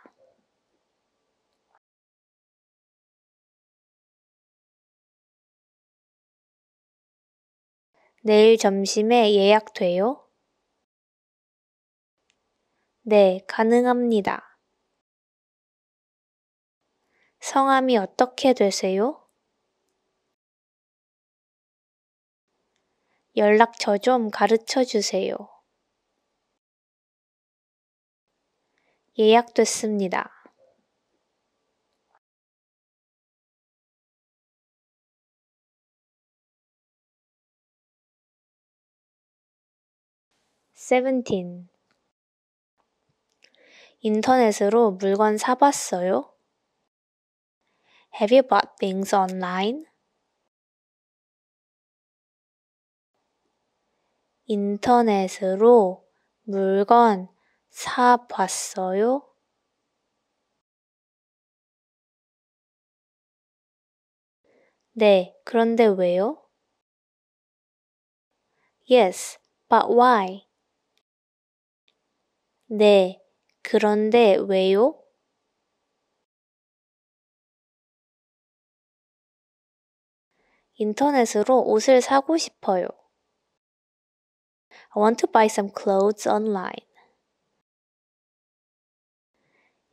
내일 점심에 예약돼요? 네, 가능합니다. 성함이 어떻게 되세요? 연락처 좀 가르쳐 주세요. 예약됐습니다. 세븐 인터넷으로 물건 사봤어요? Have you bought things online? 인터넷으로 물건 사 봤어요? 네, 그런데 왜요? Yes, but why? 네, 그런데 왜요? 인터넷으로 옷을 사고 싶어요. I want to buy some clothes online.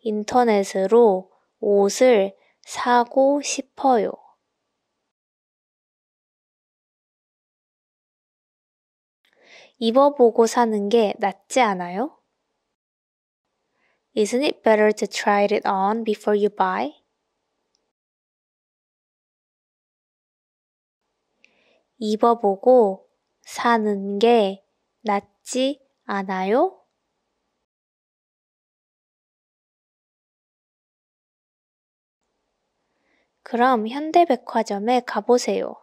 인터넷으로 옷을 사고 싶어요. 입어보고 사는 게 낫지 않아요? Isn't it better to try it on before you buy? 입어보고 사는 게 낫지 않아요? 그럼 현대백화점에 가보세요.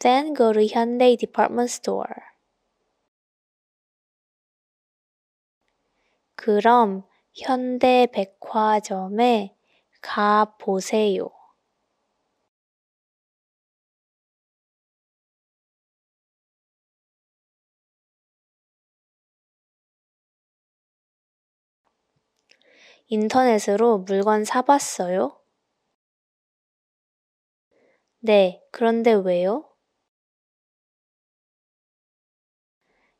Then go to Hyundai Department Store. 그럼 현대백화점에 가보세요. 인터넷으로 물건 사봤어요? 네, 그런데 왜요?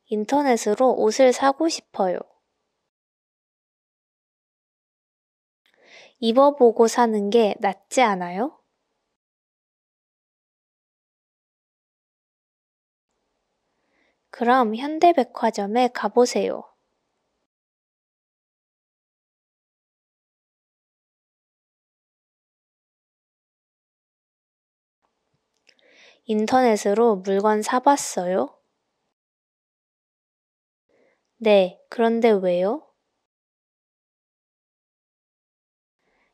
인터넷으로 옷을 사고 싶어요. 입어보고 사는 게 낫지 않아요? 그럼 현대백화점에 가보세요. 인터넷으로 물건 사봤어요? 네, 그런데 왜요?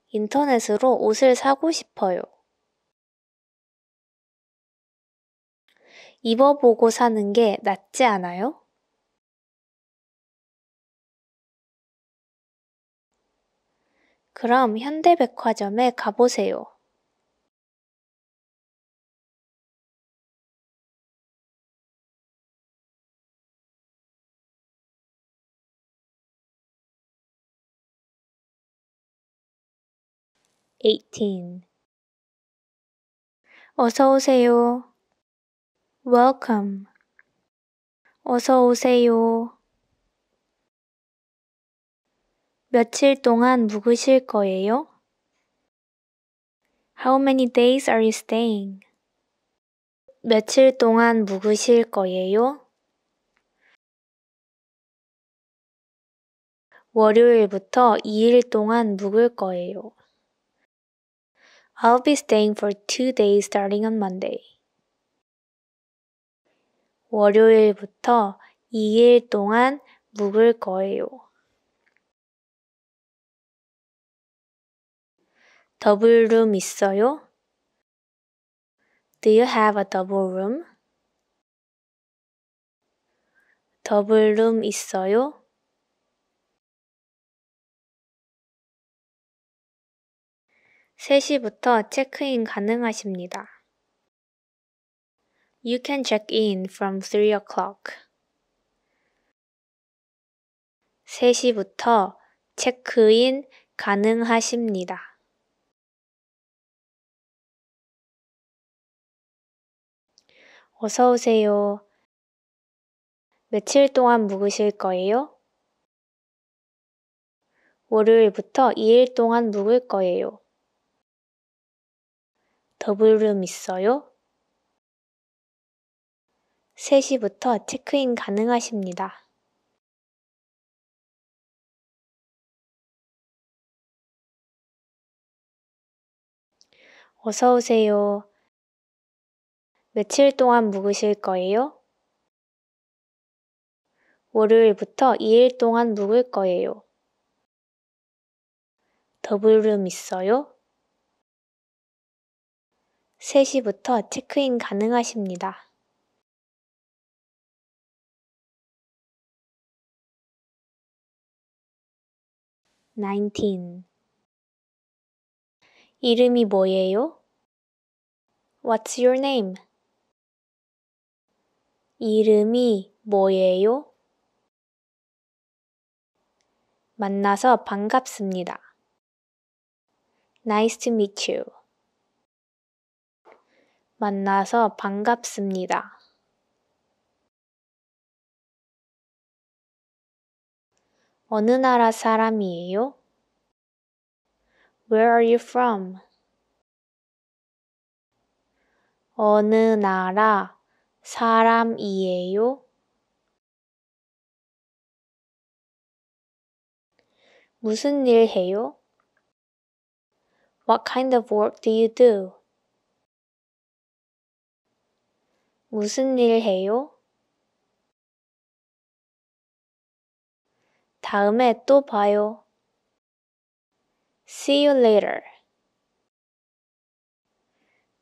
인터넷으로 옷을 사고 싶어요. 입어보고 사는 게 낫지 않아요? 그럼 현대백화점에 가보세요. 18. 어서 오세요. Welcome. 어서 오세요. 며칠 동안 묵으실 거예요? How many days are you staying? 며칠 동안 묵으실 거예요? 월요일부터 2일 동안 묵을 거예요. I'll be staying for two days starting on Monday. 월요일부터 2일 동안 묵을 거예요. 더블 룸 있어요? Do you have a double room? 더블 룸 있어요? 3시부터 체크인 가능하십니다. You can check in from 3 o'clock. 3시부터 체크인 가능하십니다. 어서 오세요. 며칠 동안 묵으실 거예요? 월요일부터 2일 동안 묵을 거예요. 더블룸 있어요? 3시부터 체크인 가능하십니다. 어서 오세요. 며칠 동안 묵으실 거예요? 월요일부터 2일 동안 묵을 거예요. 더블룸 있어요? 3시부터 체크인 가능하십니다. nineteen. 이름이 뭐예요? What's your name? 이름이 뭐예요? 만나서 반갑습니다. Nice to meet you. 만나서 반갑습니다. 어느 나라 사람이에요? Where are you from? 어느 나라 사람이에요? 무슨 일 해요? What kind of work do you do? 무슨 일 해요? 다음에 또 봐요. See you later.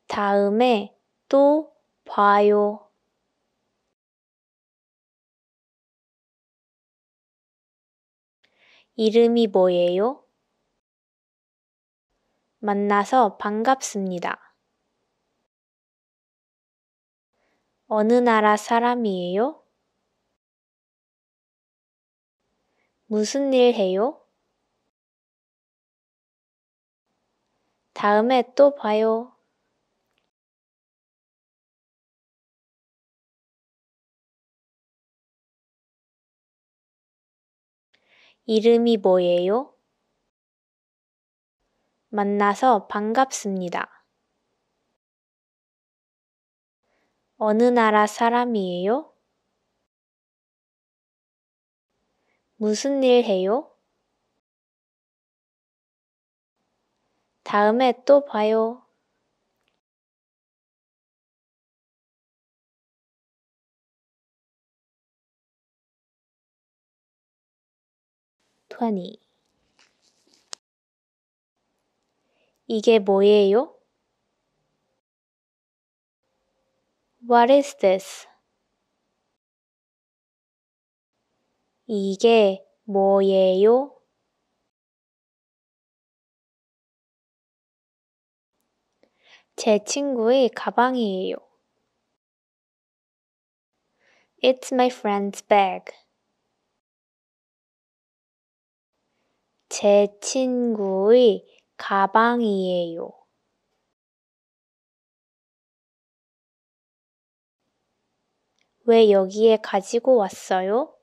다음에 또 봐요. 이름이 뭐예요? 만나서 반갑습니다. 어느 나라 사람이에요? 무슨 일 해요? 다음에 또 봐요. 이름이 뭐예요? 만나서 반갑습니다. 어느 나라 사람이에요? 무슨 일 해요? 다음에 또 봐요. 토니 이게 뭐예요? What is this? 이게 뭐예요? 제 친구의 가방이에요. It's my friend's bag. 제 친구의 가방이에요. 왜 여기에 가지고 왔어요?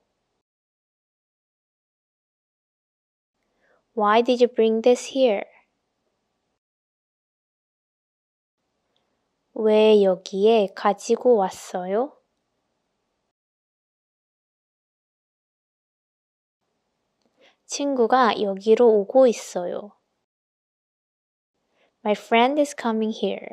Why did you bring this here? 왜 여기에 가지고 왔어요? 친구가 여기로 오고 있어요. My friend is coming here.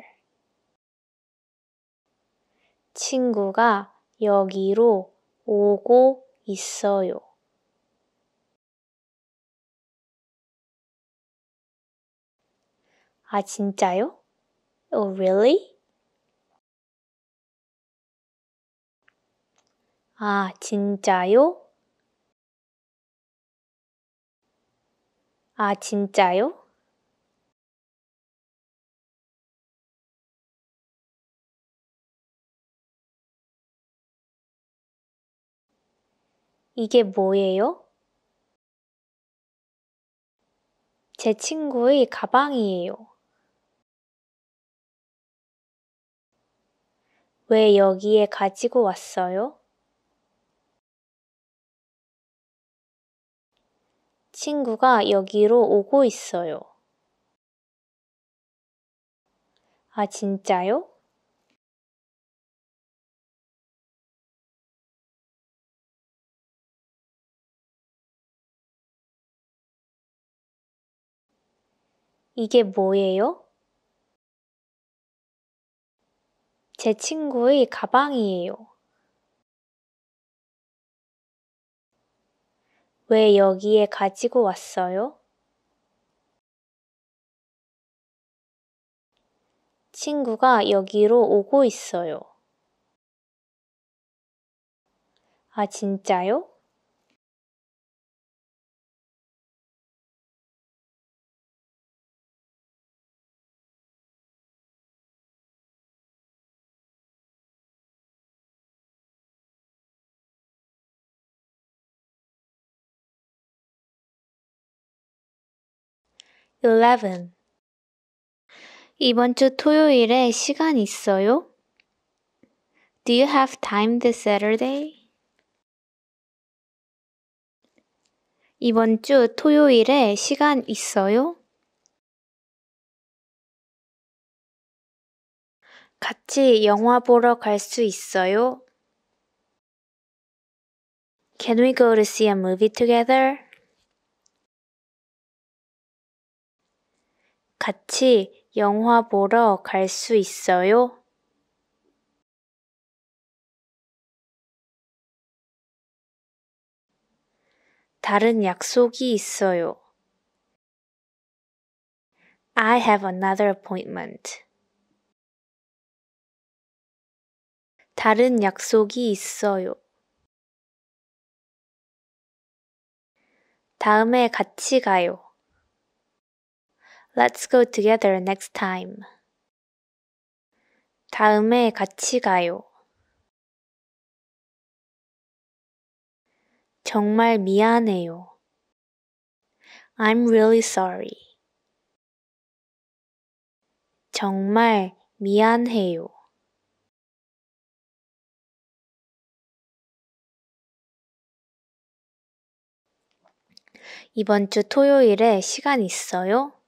친구가 여기로 오고 있어요. 아, 진짜요? Oh, really? 아, 진짜요? 아, 진짜요? 이게 뭐예요? 제 친구의 가방이에요. 왜 여기에 가지고 왔어요? 친구가 여기로 오고 있어요. 아, 진짜요? 이게 뭐예요? 제 친구의 가방이에요. 왜 여기에 가지고 왔어요? 친구가 여기로 오고 있어요. 아, 진짜요? 11. 이번 주 토요일에 시간 있어요? Do you have time this Saturday? 이번 주 토요일에 시간 있어요? 같이 영화 보러 갈 수 있어요? Can we go to see a movie together? 같이 영화 보러 갈 수 있어요? 다른 약속이 있어요. I have another appointment. 다른 약속이 있어요. 다음에 같이 가요. Let's go together next time. 다음에 같이 가요. 정말 미안해요. I'm really sorry. 정말 미안해요. 이번 주 토요일에 시간 있어요?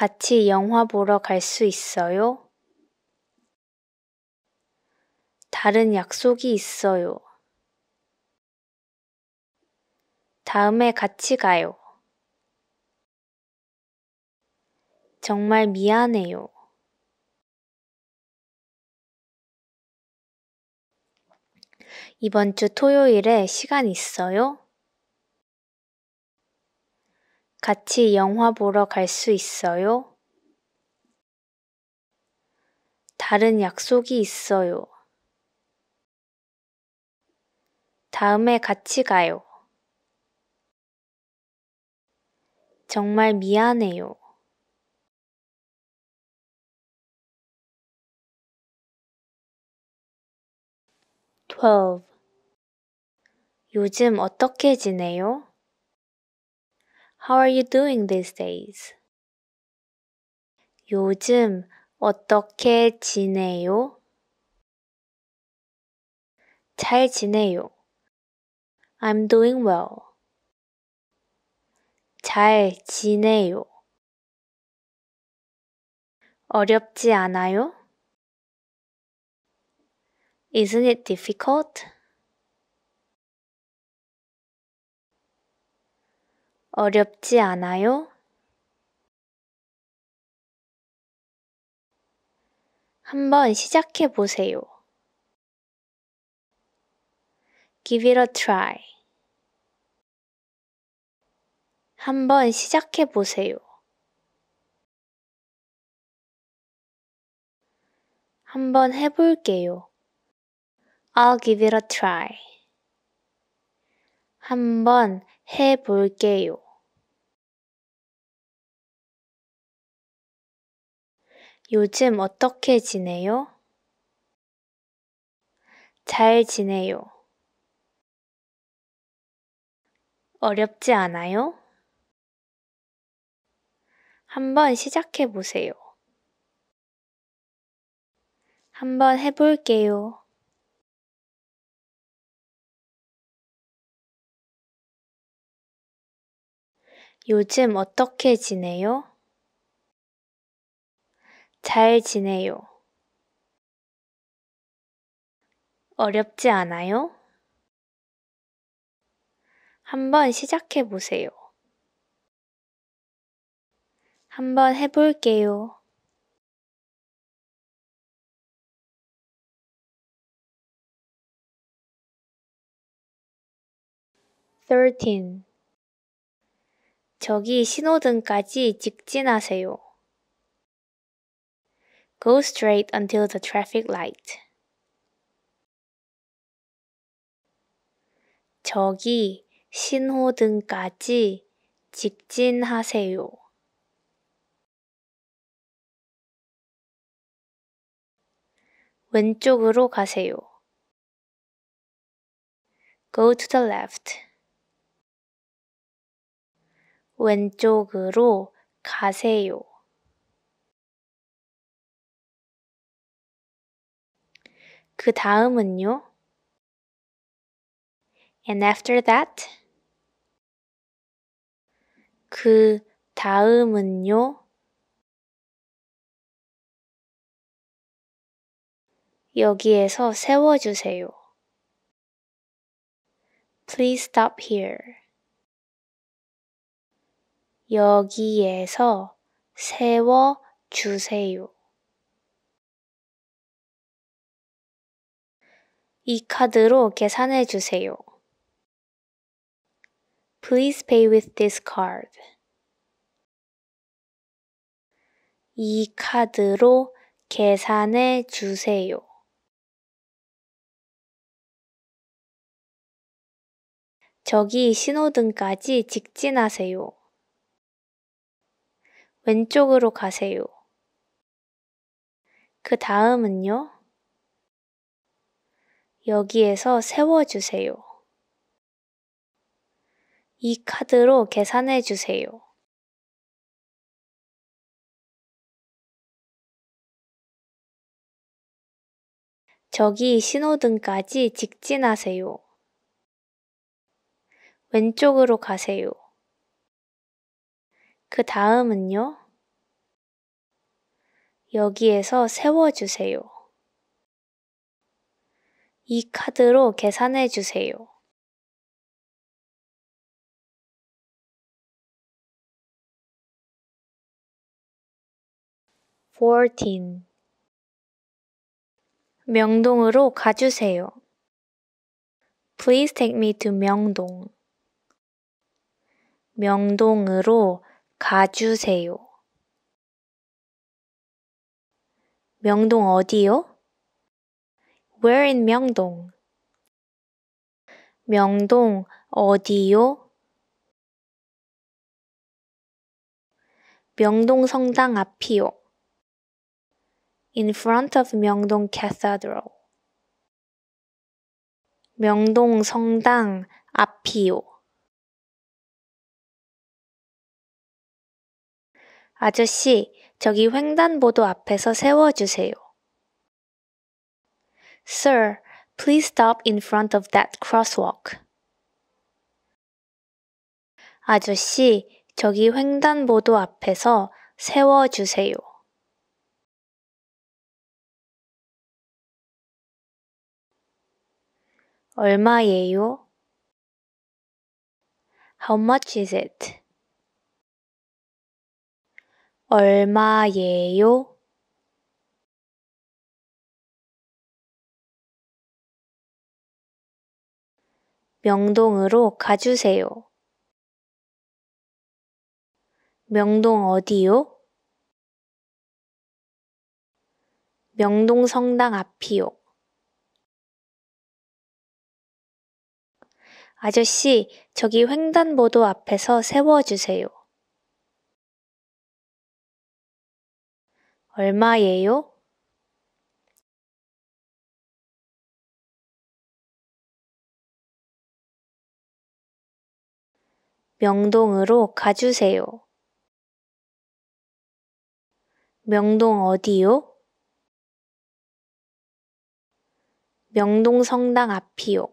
같이 영화 보러 갈 수 있어요? 다른 약속이 있어요. 다음에 같이 가요. 정말 미안해요. 이번 주 토요일에 시간 있어요? 같이 영화 보러 갈 수 있어요? 다른 약속이 있어요. 다음에 같이 가요. 정말 미안해요. t w 요즘 어떻게 지내요? How are you doing these days? 요즘 어떻게 지내요? 잘 지내요. I'm doing well. 잘 지내요. 어렵지 않아요? Isn't it difficult? 어렵지 않아요? 한번 시작해 보세요. Give it a try. 한번 시작해 보세요. 한번 해볼게요. I'll give it a try. 한번 해볼게요. 요즘 어떻게 지내요? 잘 지내요. 어렵지 않아요? 한번 시작해 보세요. 한번 해볼게요. 요즘 어떻게 지내요? 잘 지내요. 어렵지 않아요? 한번 시작해 보세요. 한번 해볼게요. 13 저기 신호등까지 직진하세요. Go straight until the traffic light. 저기 신호등까지 직진하세요. 왼쪽으로 가세요. Go to the left. 왼쪽으로 가세요. 그 다음은요? And after that? 그 다음은요? 여기에서 세워주세요. Please stop here. 여기에서 세워 주세요. 이 카드로 계산해 주세요. Please pay with this card. 이 카드로 계산해 주세요. 저기 신호등까지 직진하세요. 왼쪽으로 가세요. 그 다음은요? 여기에서 세워주세요. 이 카드로 계산해 주세요. 저기 신호등까지 직진하세요. 왼쪽으로 가세요. 그 다음은요? 여기에서 세워주세요. 이 카드로 계산해 주세요. f o 명동으로 가주세요. Please take me to 명동. 명동으로 가주세요. 가주세요. 명동 어디요? Where in 명동? 명동 어디요? 명동 성당 앞이요. In front of 명동 cathedral. 명동 성당 앞이요. 아저씨, 저기 횡단보도 앞에서 세워주세요. Sir, please stop in front of that crosswalk. 아저씨, 저기 횡단보도 앞에서 세워주세요. 얼마예요? How much is it? 얼마예요? 명동으로 가주세요. 명동 어디요? 명동 성당 앞이요. 아저씨, 저기 횡단보도 앞에서 세워주세요. 얼마예요? 명동으로 가주세요. 명동 어디요? 명동 성당 앞이요.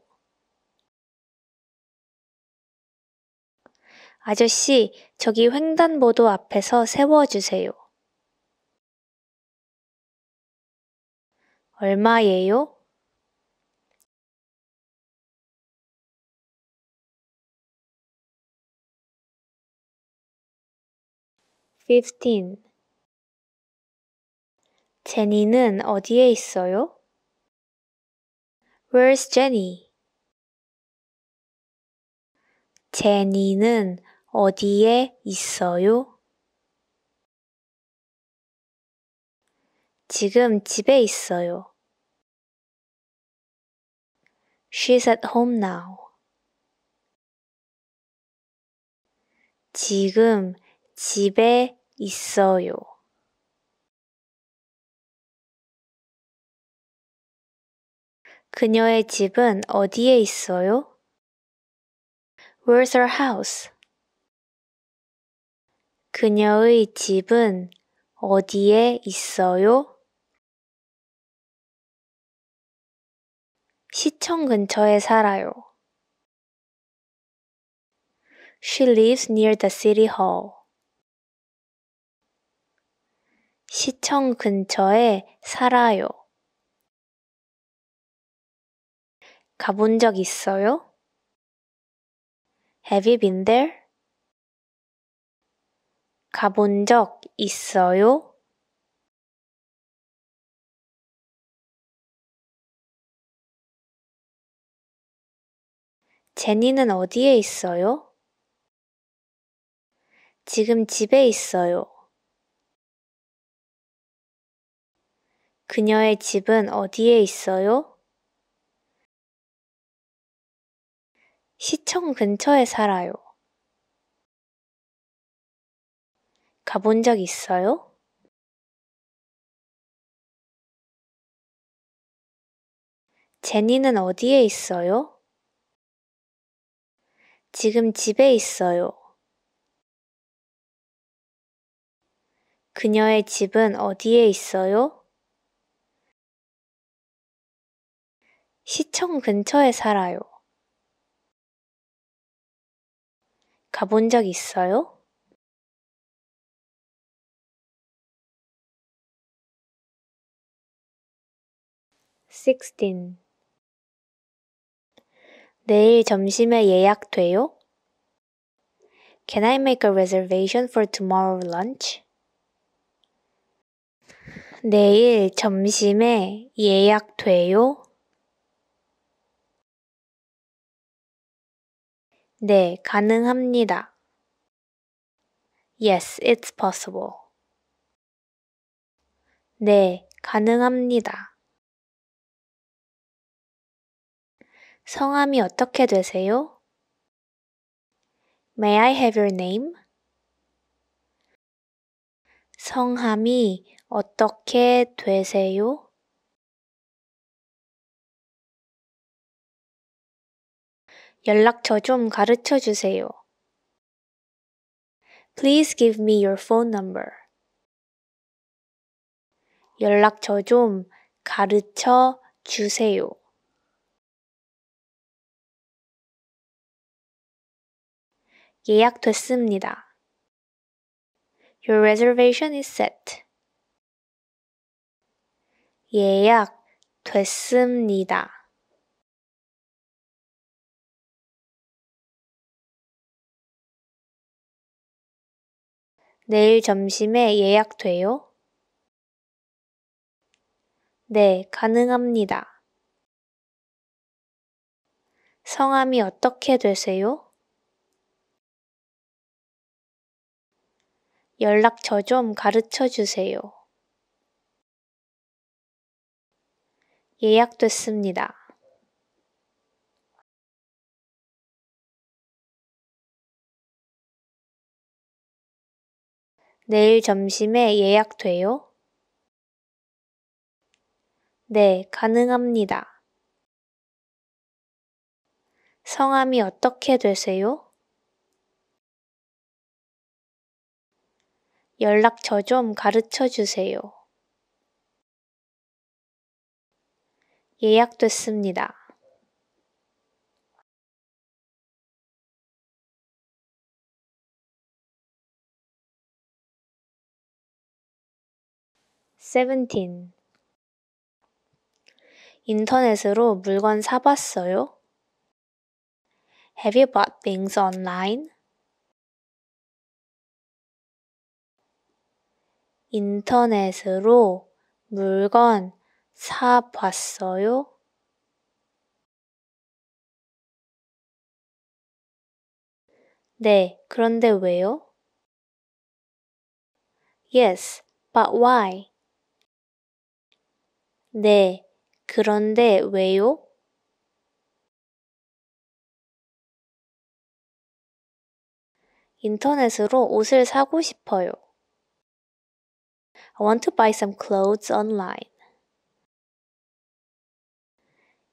아저씨, 저기 횡단보도 앞에서 세워주세요. 얼마예요? f i 제니는 어디에 있어요? Where's Jenny? 제니는 어디에 있어요? 지금 집에 있어요. She's at home now. 지금 집에 있어요. 그녀의 집은 어디에 있어요? Where's her house? 그녀의 집은 어디에 있어요? 시청 근처에 살아요. She lives near the city hall. 시청 근처에 살아요. 가본 적 있어요? Have you been there? 가본 적 있어요? 제니는 어디에 있어요? 지금 집에 있어요. 그녀의 집은 어디에 있어요? 시청 근처에 살아요. 가본 적 있어요? 제니는 어디에 있어요? 지금 집에 있어요. 그녀의 집은 어디에 있어요? 시청 근처에 살아요. 가본 적 있어요? s i 내일 점심에 예약돼요? Can I make a reservation for tomorrow lunch? 내일 점심에 예약돼요? 네, 가능합니다. Yes, it's possible. 네, 가능합니다. 성함이 어떻게 되세요? May I have your name? 성함이 어떻게 되세요? 연락처 좀 가르쳐 주세요. Please give me your phone number. 연락처 좀 가르쳐 주세요. 예약됐습니다. Your reservation is set. 예약됐습니다. 내일 점심에 예약돼요? 네, 가능합니다. 성함이 어떻게 되세요? 연락처 좀 가르쳐 주세요. 예약됐습니다. 내일 점심에 예약돼요? 네, 가능합니다. 성함이 어떻게 되세요? 연락처 좀 가르쳐 주세요. 예약됐습니다. 세븐 인터넷으로 물건 사봤어요? Have you bought things online? 인터넷으로 물건 사 봤어요? 네, 그런데 왜요? Yes, but why? 네, 그런데 왜요? 인터넷으로 옷을 사고 싶어요. I want to buy some clothes online.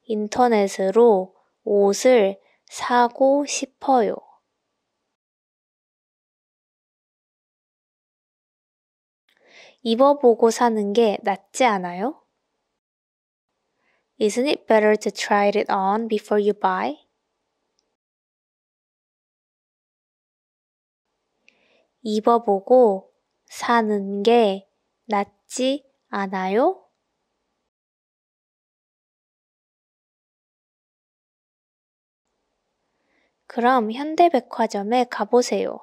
인터넷으로 옷을 사고 싶어요. 입어보고 사는 게 낫지 않아요? Isn't it better to try it on before you buy? 입어보고 사는 게 낫지 않아요? 그럼 현대백화점에 가보세요.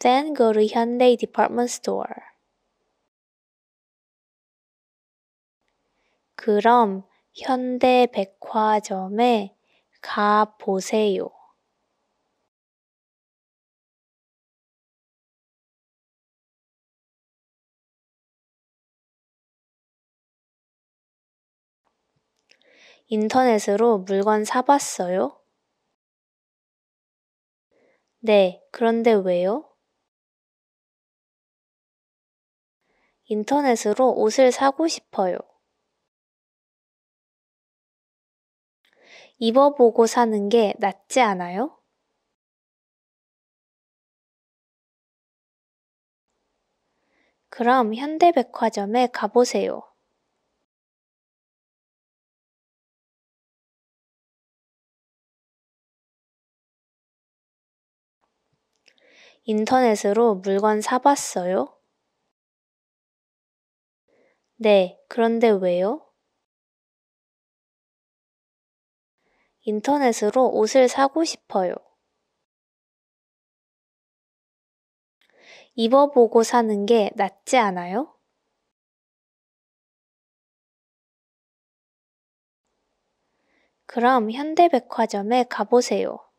Then go to Hyundai Department Store. 그럼 현대백화점에 가보세요. 인터넷으로 물건 사봤어요? 네, 그런데 왜요? 인터넷으로 옷을 사고 싶어요. 입어보고 사는 게 낫지 않아요? 그럼 현대백화점에 가보세요. 인터넷으로 물건 사봤어요? 네, 그런데 왜요? 인터넷으로 옷을 사고 싶어요. 입어보고 사는 게 낫지 않아요? 그럼 현대백화점에 가보세요.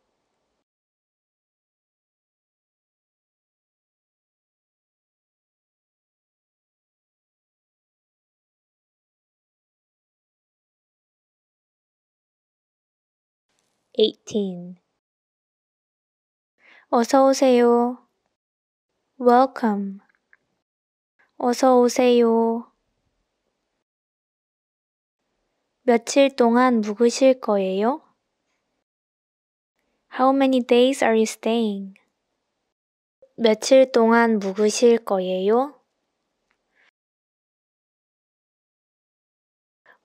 18. 어서 오세요. Welcome. 어서 오세요. 며칠 동안 묵으실 거예요? How many days are you staying? 며칠 동안 묵으실 거예요?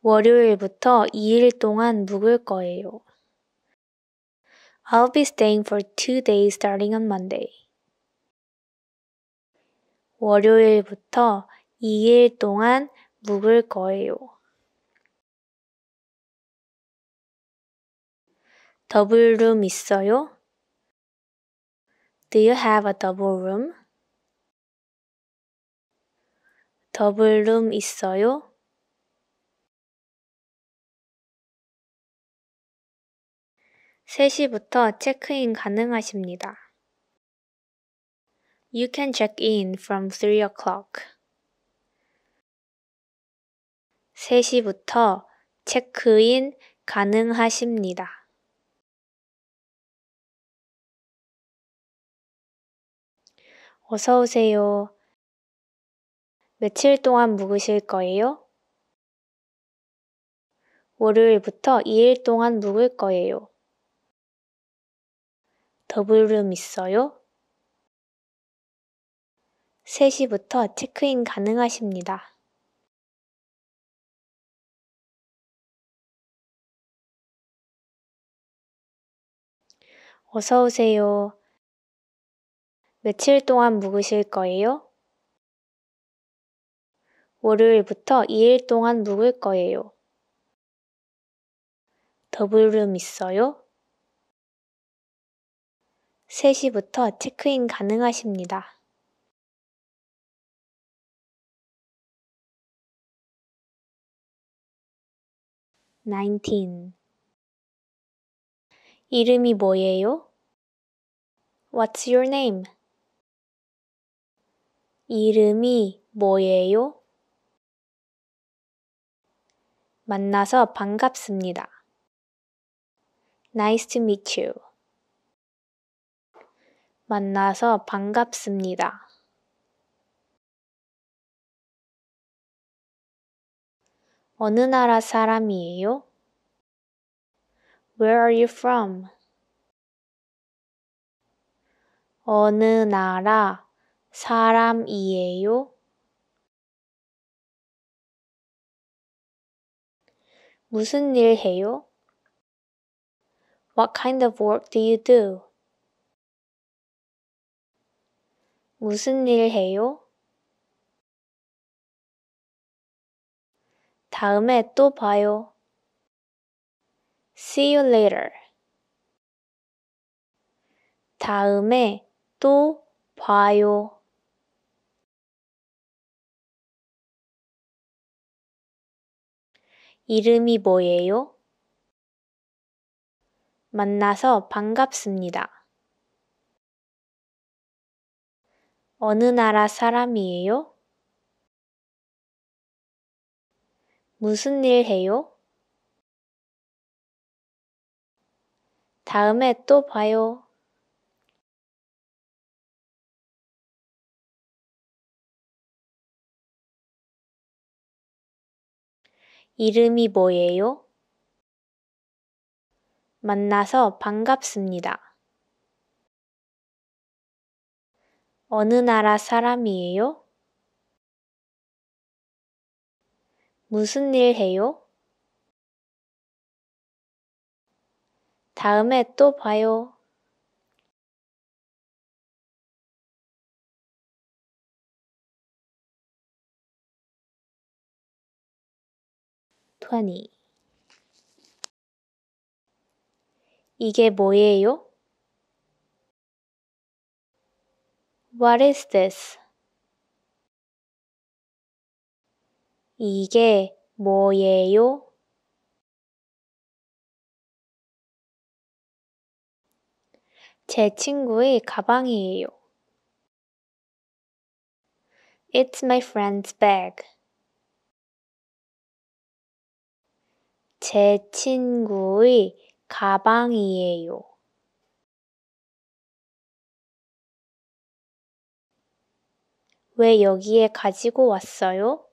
월요일부터 2일 동안 묵을 거예요. I'll be staying for two days starting on Monday. 월요일부터 2일 동안 묵을 거예요. 더블 룸 있어요? Do you have a double room? 더블 룸 있어요? 3시부터 체크인 가능하십니다. You can check in from 3 o'clock. 3시부터 체크인 가능하십니다. 어서 오세요. 며칠 동안 묵으실 거예요? 월요일부터 2일 동안 묵을 거예요. 더블룸 있어요? 3시부터 체크인 가능하십니다. 어서 오세요. 며칠 동안 묵으실 거예요? 월요일부터 2일 동안 묵을 거예요. 더블룸 있어요? 3시부터 체크인 가능하십니다. nineteen 이름이 뭐예요? What's your name? 이름이 뭐예요? 만나서 반갑습니다. Nice to meet you. 만나서 반갑습니다. 어느 나라 사람이에요? Where are you from? 어느 나라 사람이에요? 무슨 일 해요? What kind of work do you do? 무슨 일 해요? 다음에 또 봐요. See you later. 다음에 또 봐요. 이름이 뭐예요? 만나서 반갑습니다. 어느 나라 사람이에요? 무슨 일 해요? 다음에 또 봐요. 이름이 뭐예요? 만나서 반갑습니다. 어느 나라 사람이에요? 무슨 일 해요? 다음에 또 봐요. 토니 이게 뭐예요? What is this? 이게 뭐예요? 제 친구의 가방이에요. It's my friend's bag. 제 친구의 가방이에요. 왜 여기에 가지고 왔어요?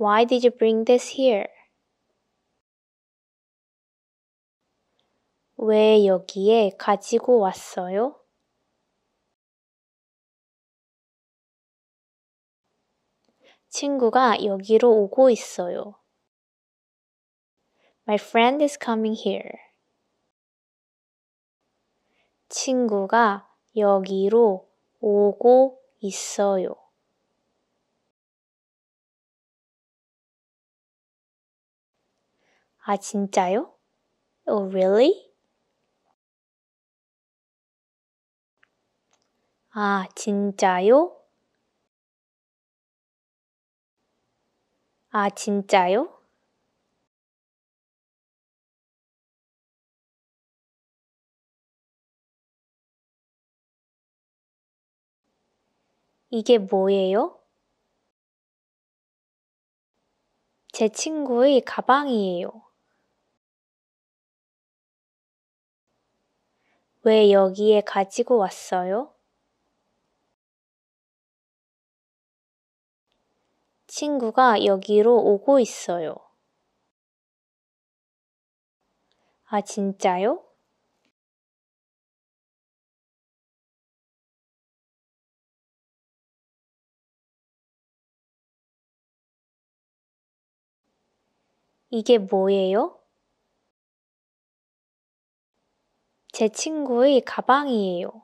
Why did you bring this here? 왜 여기에 가지고 왔어요? 친구가 여기로 오고 있어요. My friend is coming here. 친구가 여기로 오고 있어요. 아, 진짜요? Oh, really? 아, 진짜요? 아, 진짜요? 이게 뭐예요? 제 친구의 가방이에요. 왜 여기에 가지고 왔어요? 친구가 여기로 오고 있어요. 아, 진짜요? 이게 뭐예요? 제 친구의 가방이에요.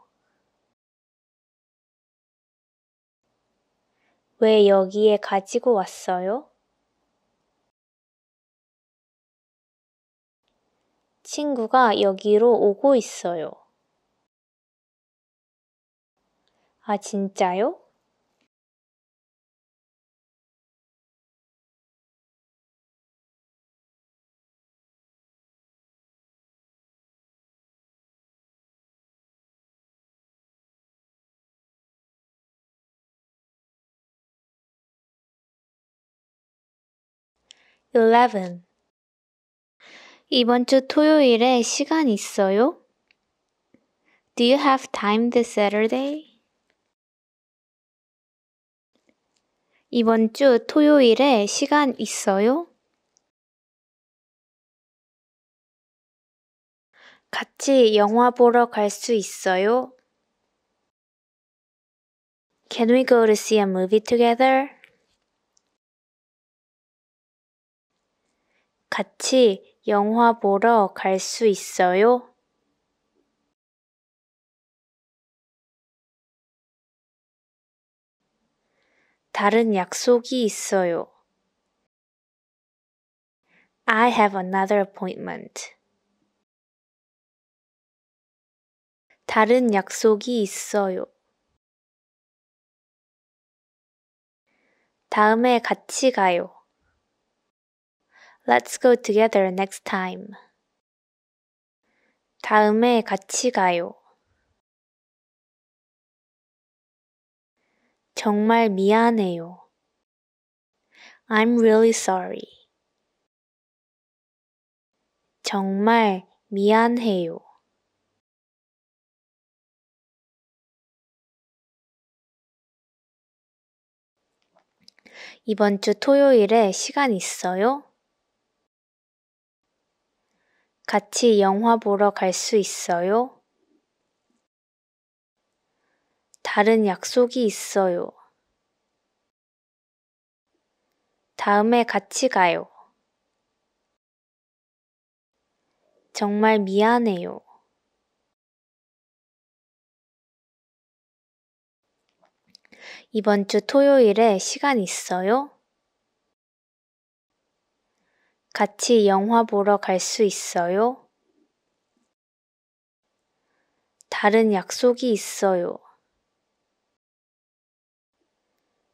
왜 여기에 가지고 왔어요? 친구가 여기로 오고 있어요. 아, 진짜요? 11. 이번 주 토요일에 시간 있어요? Do you have time this Saturday? 이번 주 토요일에 시간 있어요? 같이 영화 보러 갈 수 있어요? Can we go to see a movie together? 같이 영화 보러 갈 수 있어요? 다른 약속이 있어요. I have another appointment. 다른 약속이 있어요. 다음에 같이 가요. Let's go together next time. 다음에 같이 가요. 정말 미안해요. I'm really sorry. 정말 미안해요. 이번 주 토요일에 시간 있어요? 같이 영화 보러 갈 수 있어요? 다른 약속이 있어요. 다음에 같이 가요. 정말 미안해요. 이번 주 토요일에 시간 있어요? 같이 영화 보러 갈 수 있어요? 다른 약속이 있어요.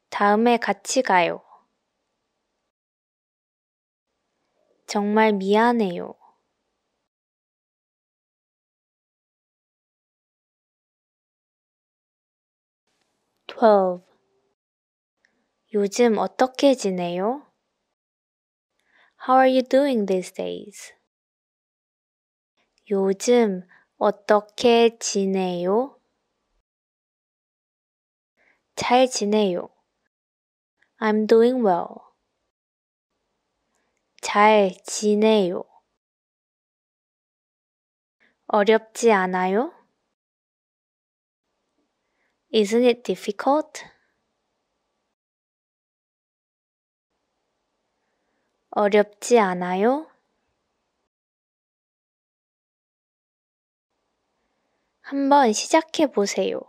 다음에 같이 가요. 정말 미안해요. t w 요즘 어떻게 지내요? How are you doing these days? 요즘 어떻게 지내요? 잘 지내요. I'm doing well. 잘 지내요. 어렵지 않아요? Isn't it difficult? 어렵지 않아요? 한번 시작해 보세요.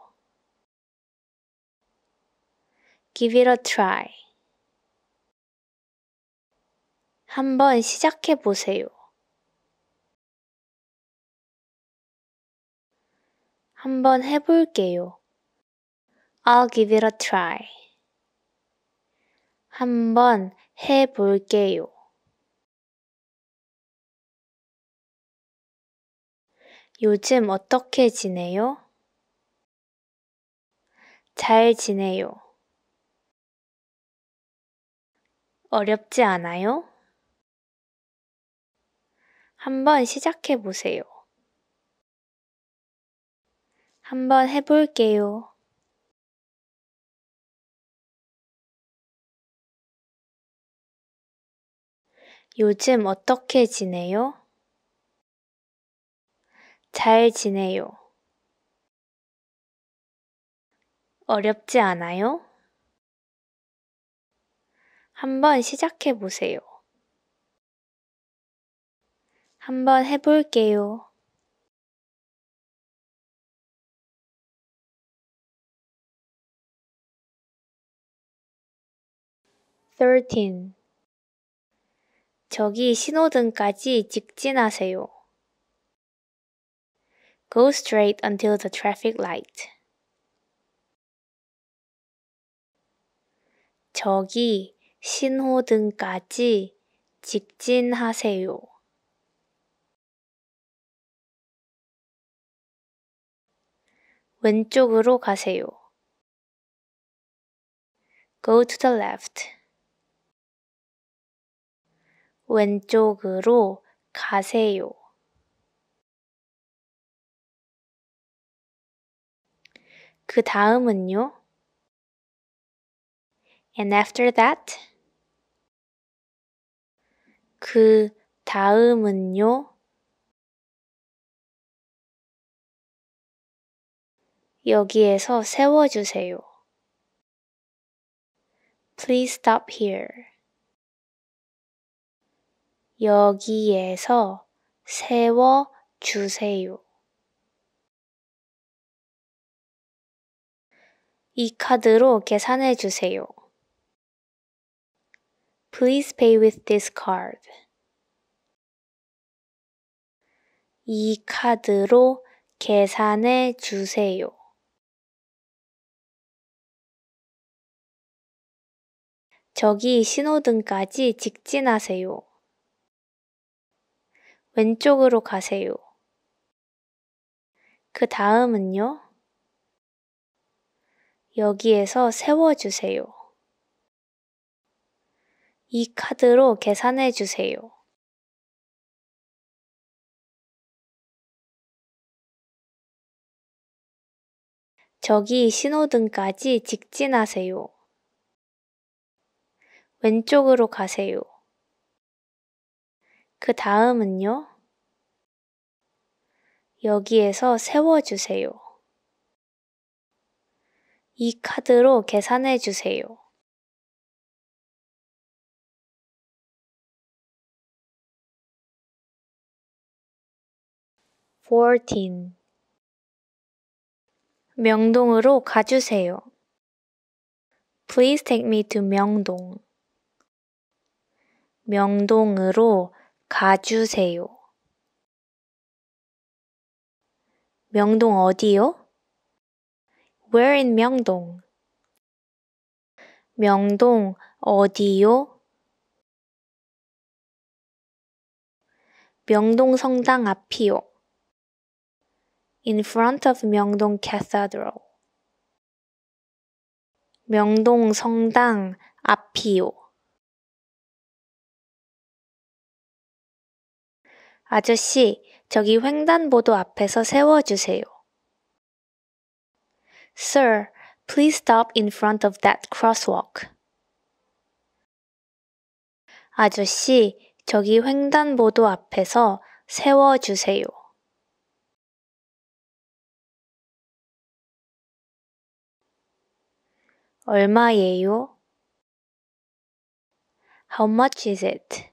Give it a try. 한번 시작해 보세요. 한번 해볼게요. I'll give it a try. 한번 해볼게요. 요즘 어떻게 지내요? 잘 지내요. 어렵지 않아요? 한번 시작해 보세요. 한번 해볼게요. 요즘 어떻게 지내요? 잘 지내요. 어렵지 않아요? 한번 시작해 보세요. 한번 해볼게요. 13 저기 신호등까지 직진하세요. Go straight until the traffic light. 저기 신호등까지 직진하세요. 왼쪽으로 가세요. Go to the left. 왼쪽으로 가세요. 그 다음은요? And after that? 그 다음은요? 여기에서 세워주세요. Please stop here. 여기에서 세워 주세요. 이 카드로 계산해 주세요. Please pay with this card. 이 카드로 계산해 주세요. 저기 신호등까지 직진하세요. 왼쪽으로 가세요. 그 다음은요? 여기에서 세워주세요. 이 카드로 계산해 주세요. 저기 신호등까지 직진하세요. 왼쪽으로 가세요. 그 다음은요? 여기에서 세워주세요. 이 카드로 계산해 주세요. f o 명동으로 가주세요. Please take me to 명동. 명동으로 가주세요. 명동 어디요? Where in 명동? 명동 어디요? 명동 성당 앞이요. In front of 명동 cathedral. 명동 성당 앞이요. 아저씨, 저기 횡단보도 앞에서 세워주세요. Sir, please stop in front of that crosswalk. 아저씨, 저기 횡단보도 앞에서 세워주세요. 얼마예요? How much is it?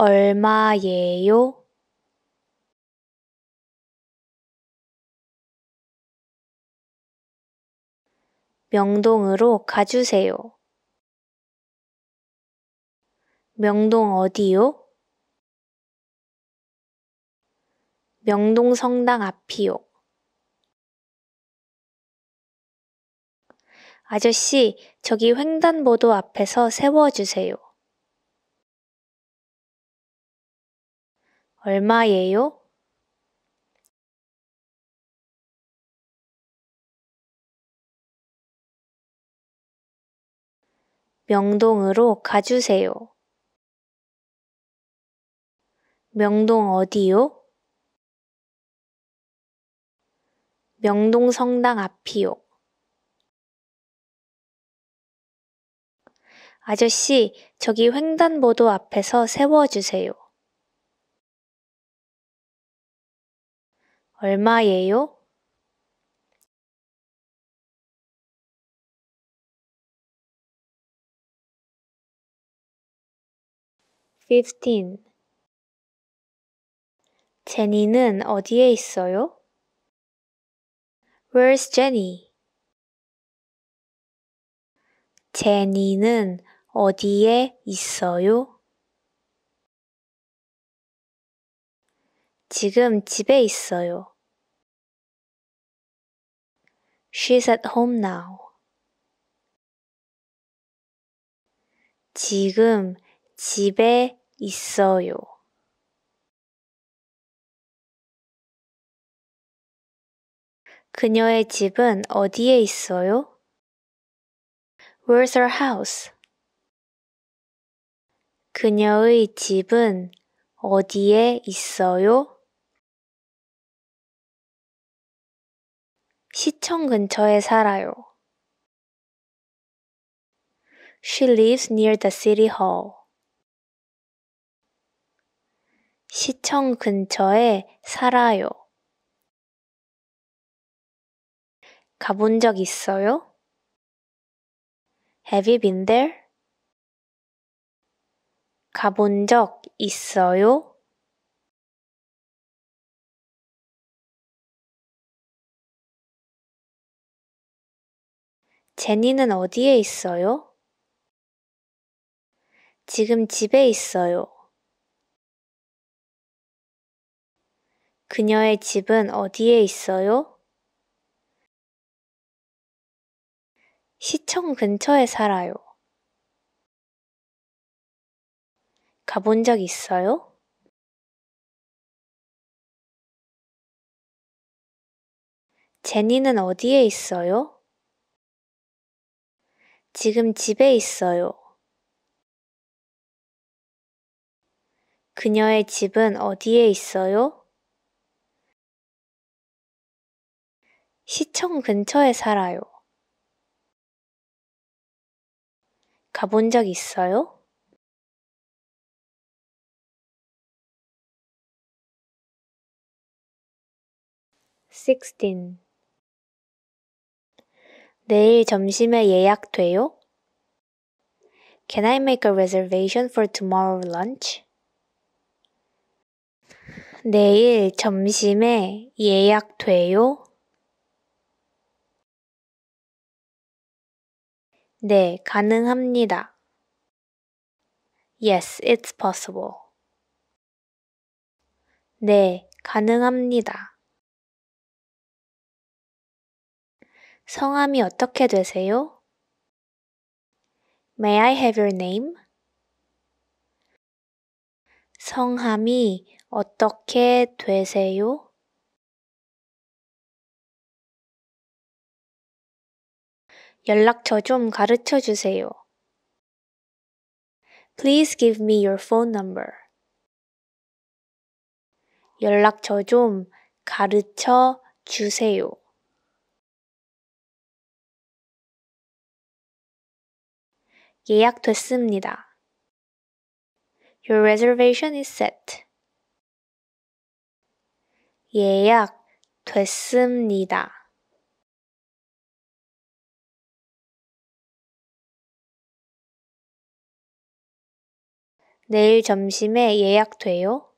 얼마예요? 명동으로 가주세요. 명동 어디요? 명동 성당 앞이요. 아저씨, 저기 횡단보도 앞에서 세워주세요. 얼마예요? 명동으로 가주세요. 명동 어디요? 명동 성당 앞이요. 아저씨, 저기 횡단보도 앞에서 세워주세요. 얼마예요? f i 제니는 어디에 있어요? Where's Jenny? 제니는 어디에 있어요? 지금 집에 있어요. She's at home now. 지금 집에 있어요. 그녀의 집은 어디에 있어요? Where's her house? 그녀의 집은 어디에 있어요? 시청 근처에 살아요. She lives near the city hall. 시청 근처에 살아요. 가본 적 있어요? Have you been there? 가본 적 있어요? 제니는 어디에 있어요? 지금 집에 있어요. 그녀의 집은 어디에 있어요? 시청 근처에 살아요. 가본 적 있어요? 제니는 어디에 있어요? 지금 집에 있어요. 그녀의 집은 어디에 있어요? 시청 근처에 살아요. 가본 적 있어요? s i 내일 점심에 예약돼요? Can I make a reservation for tomorrow lunch? 내일 점심에 예약돼요? 네, 가능합니다. Yes, it's possible. 네, 가능합니다. 성함이 어떻게 되세요? May I have your name? 성함이 어떻게 되세요? 연락처 좀 가르쳐 주세요. Please give me your phone number. 연락처 좀 가르쳐 주세요. 예약됐습니다. Your reservation is set. 예약됐습니다. 내일 점심에 예약돼요?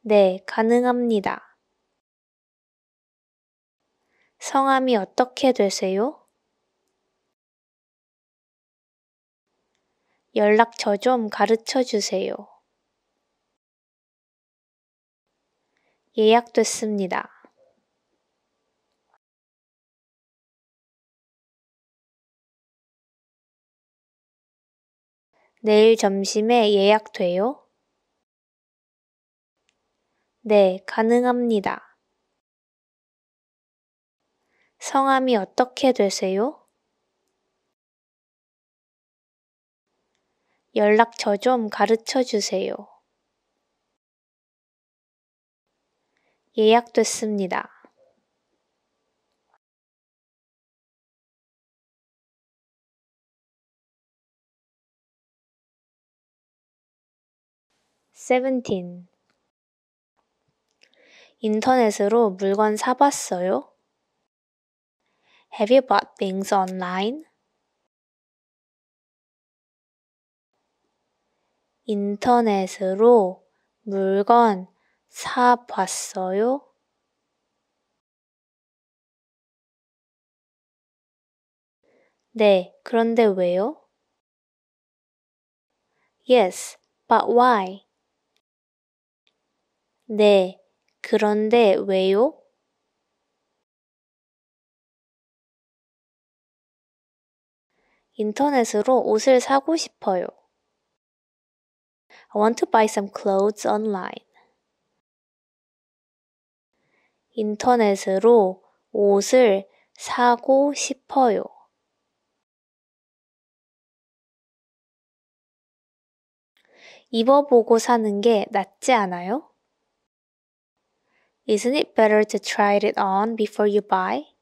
네, 가능합니다. 성함이 어떻게 되세요? 연락처 좀 가르쳐 주세요. 예약됐습니다. 내일 점심에 예약돼요? 네, 가능합니다. 성함이 어떻게 되세요? 연락처 좀 가르쳐 주세요. 예약됐습니다. 세븐 인터넷으로 물건 사봤어요? Have you bought things online? 인터넷으로 물건 사 봤어요? 네, 그런데 왜요? Yes, but why? 네, 그런데 왜요? 인터넷으로 옷을 사고 싶어요. I want to buy some clothes online. 인터넷으로 옷을 사고 싶어요. 입어보고 사는 게 낫지 않아요? Isn't it better to try it on before you buy?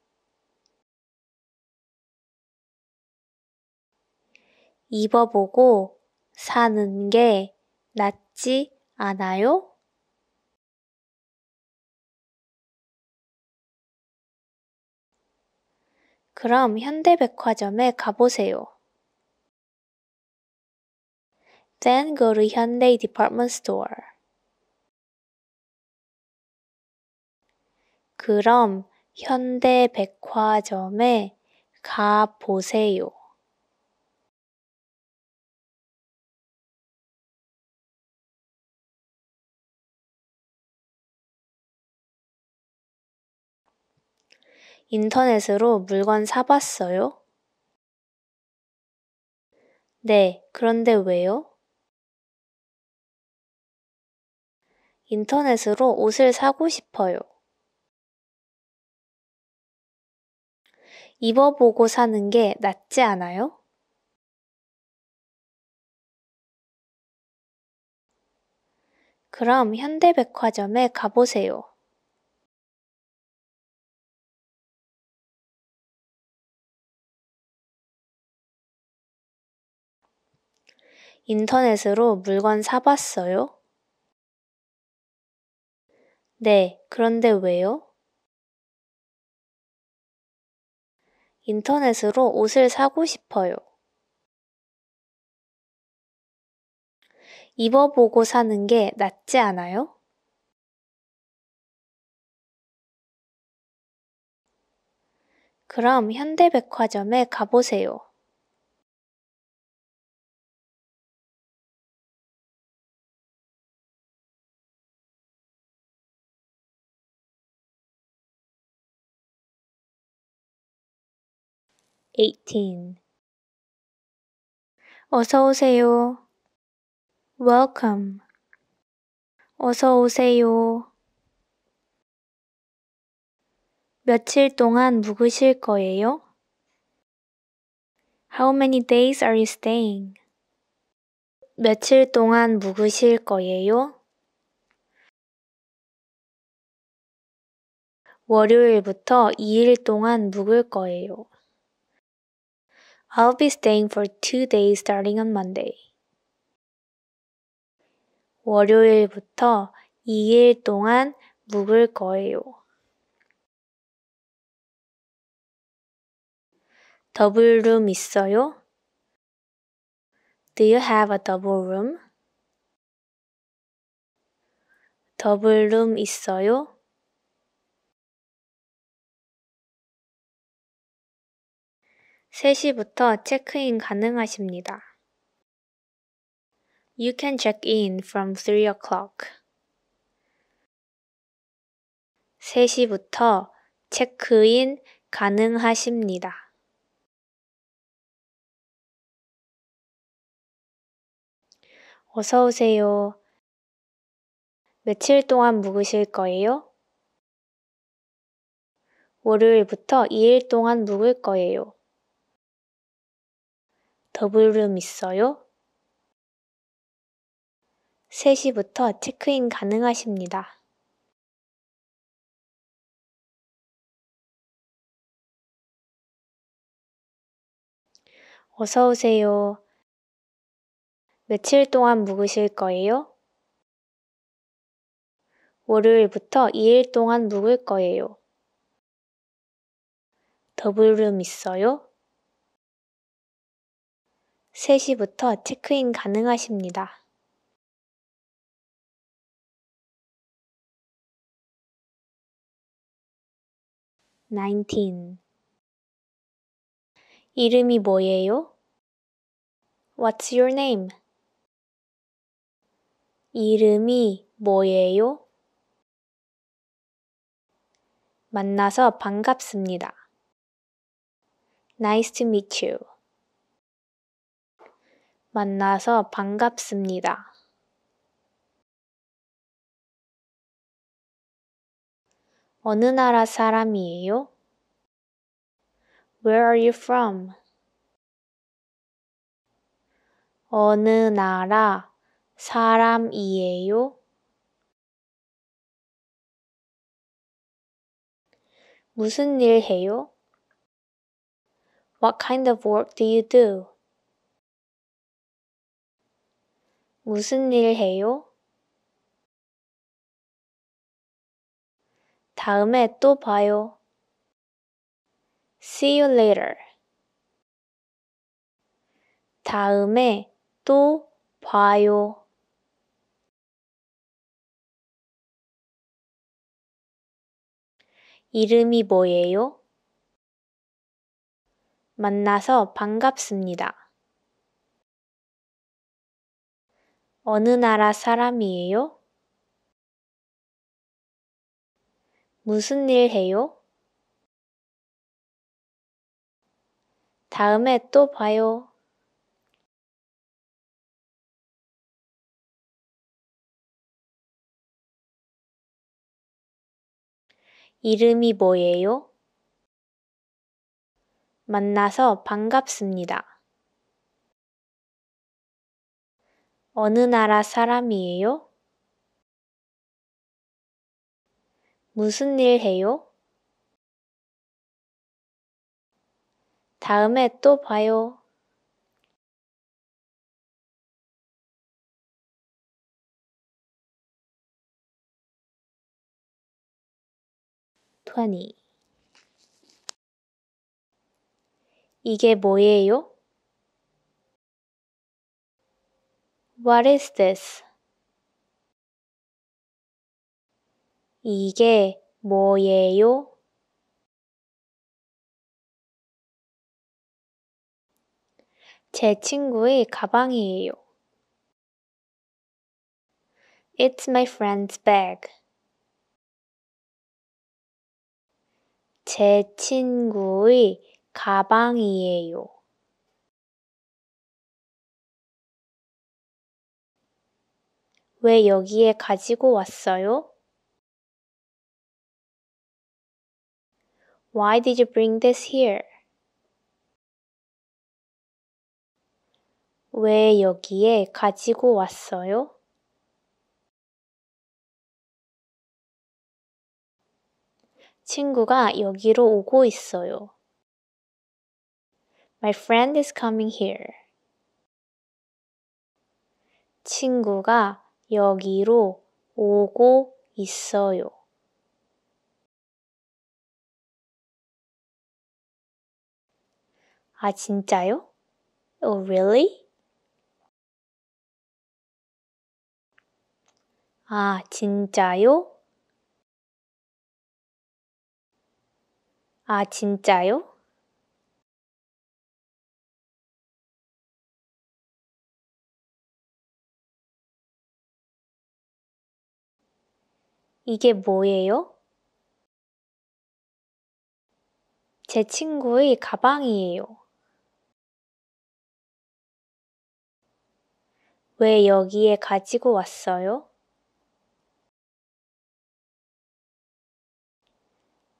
입어보고 사는 게 낫지 않아요? 그럼 현대백화점에 가보세요. Then go to Hyundai Department Store. 그럼 현대백화점에 가보세요. 인터넷으로 물건 사봤어요? 네, 그런데 왜요? 인터넷으로 옷을 사고 싶어요. 입어보고 사는 게 낫지 않아요? 그럼 현대백화점에 가보세요. 인터넷으로 물건 사봤어요? 네, 그런데 왜요? 인터넷으로 옷을 사고 싶어요. 입어보고 사는 게 낫지 않아요? 그럼 현대백화점에 가보세요. 18. 어서 오세요. Welcome. 어서 오세요. 며칠 동안 묵으실 거예요? How many days are you staying? 며칠 동안 묵으실 거예요? 월요일부터 2일 동안 묵을 거예요. I'll be staying for two days starting on Monday. 월요일부터 2일 동안 묵을 거예요. 더블 룸 있어요? Do you have a double room? 더블 룸 있어요? 3시부터 체크인 가능하십니다. You can check in from 3 o'clock. 3시부터 체크인 가능하십니다. 어서 오세요. 며칠 동안 묵으실 거예요? 월요일부터 2일 동안 묵을 거예요. 더블룸 있어요? 3시부터 체크인 가능하십니다. 어서 오세요. 며칠 동안 묵으실 거예요? 월요일부터 2일 동안 묵을 거예요. 더블룸 있어요? 3시부터 체크인 가능하십니다. nineteen. 이름이 뭐예요? What's your name? 이름이 뭐예요? 만나서 반갑습니다. Nice to meet you. 만나서 반갑습니다. 어느 나라 사람이에요? Where are you from? 어느 나라 사람이에요? 무슨 일 해요? What kind of work do you do? 무슨 일 해요? 다음에 또 봐요. See you later. 다음에 또 봐요. 이름이 뭐예요? 만나서 반갑습니다. 어느 나라 사람이에요? 무슨 일 해요? 다음에 또 봐요. 이름이 뭐예요? 만나서 반갑습니다. 어느 나라 사람이에요? 무슨 일 해요? 다음에 또 봐요. 토니 이게 뭐예요? What is this? 이게 뭐예요? 제 친구의 가방이에요. It's my friend's bag. 제 친구의 가방이에요. 왜 여기에 가지고 왔어요? Why did you bring this here? 왜 여기에 가지고 왔어요? 친구가 여기로 오고 있어요. My friend is coming here. 친구가 여기로 오고 있어요. 아, 진짜요? Oh, really? 아, 진짜요? 아, 진짜요? 이게 뭐예요? 제 친구의 가방이에요. 왜 여기에 가지고 왔어요?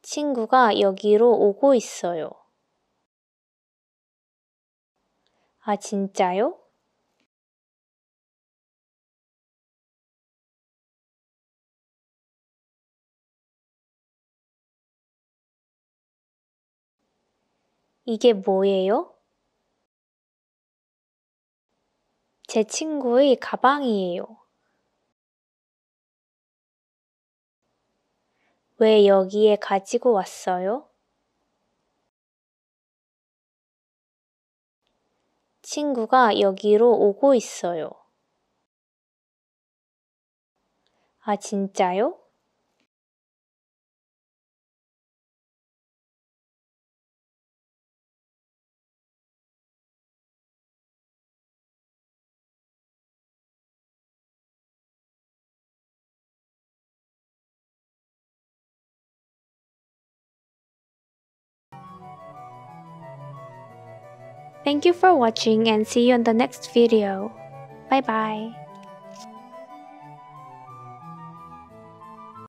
친구가 여기로 오고 있어요. 아, 진짜요? 이게 뭐예요? 제 친구의 가방이에요. 왜 여기에 가지고 왔어요? 친구가 여기로 오고 있어요. 아, 진짜요? Thank you for watching and see you in the next video. Bye bye.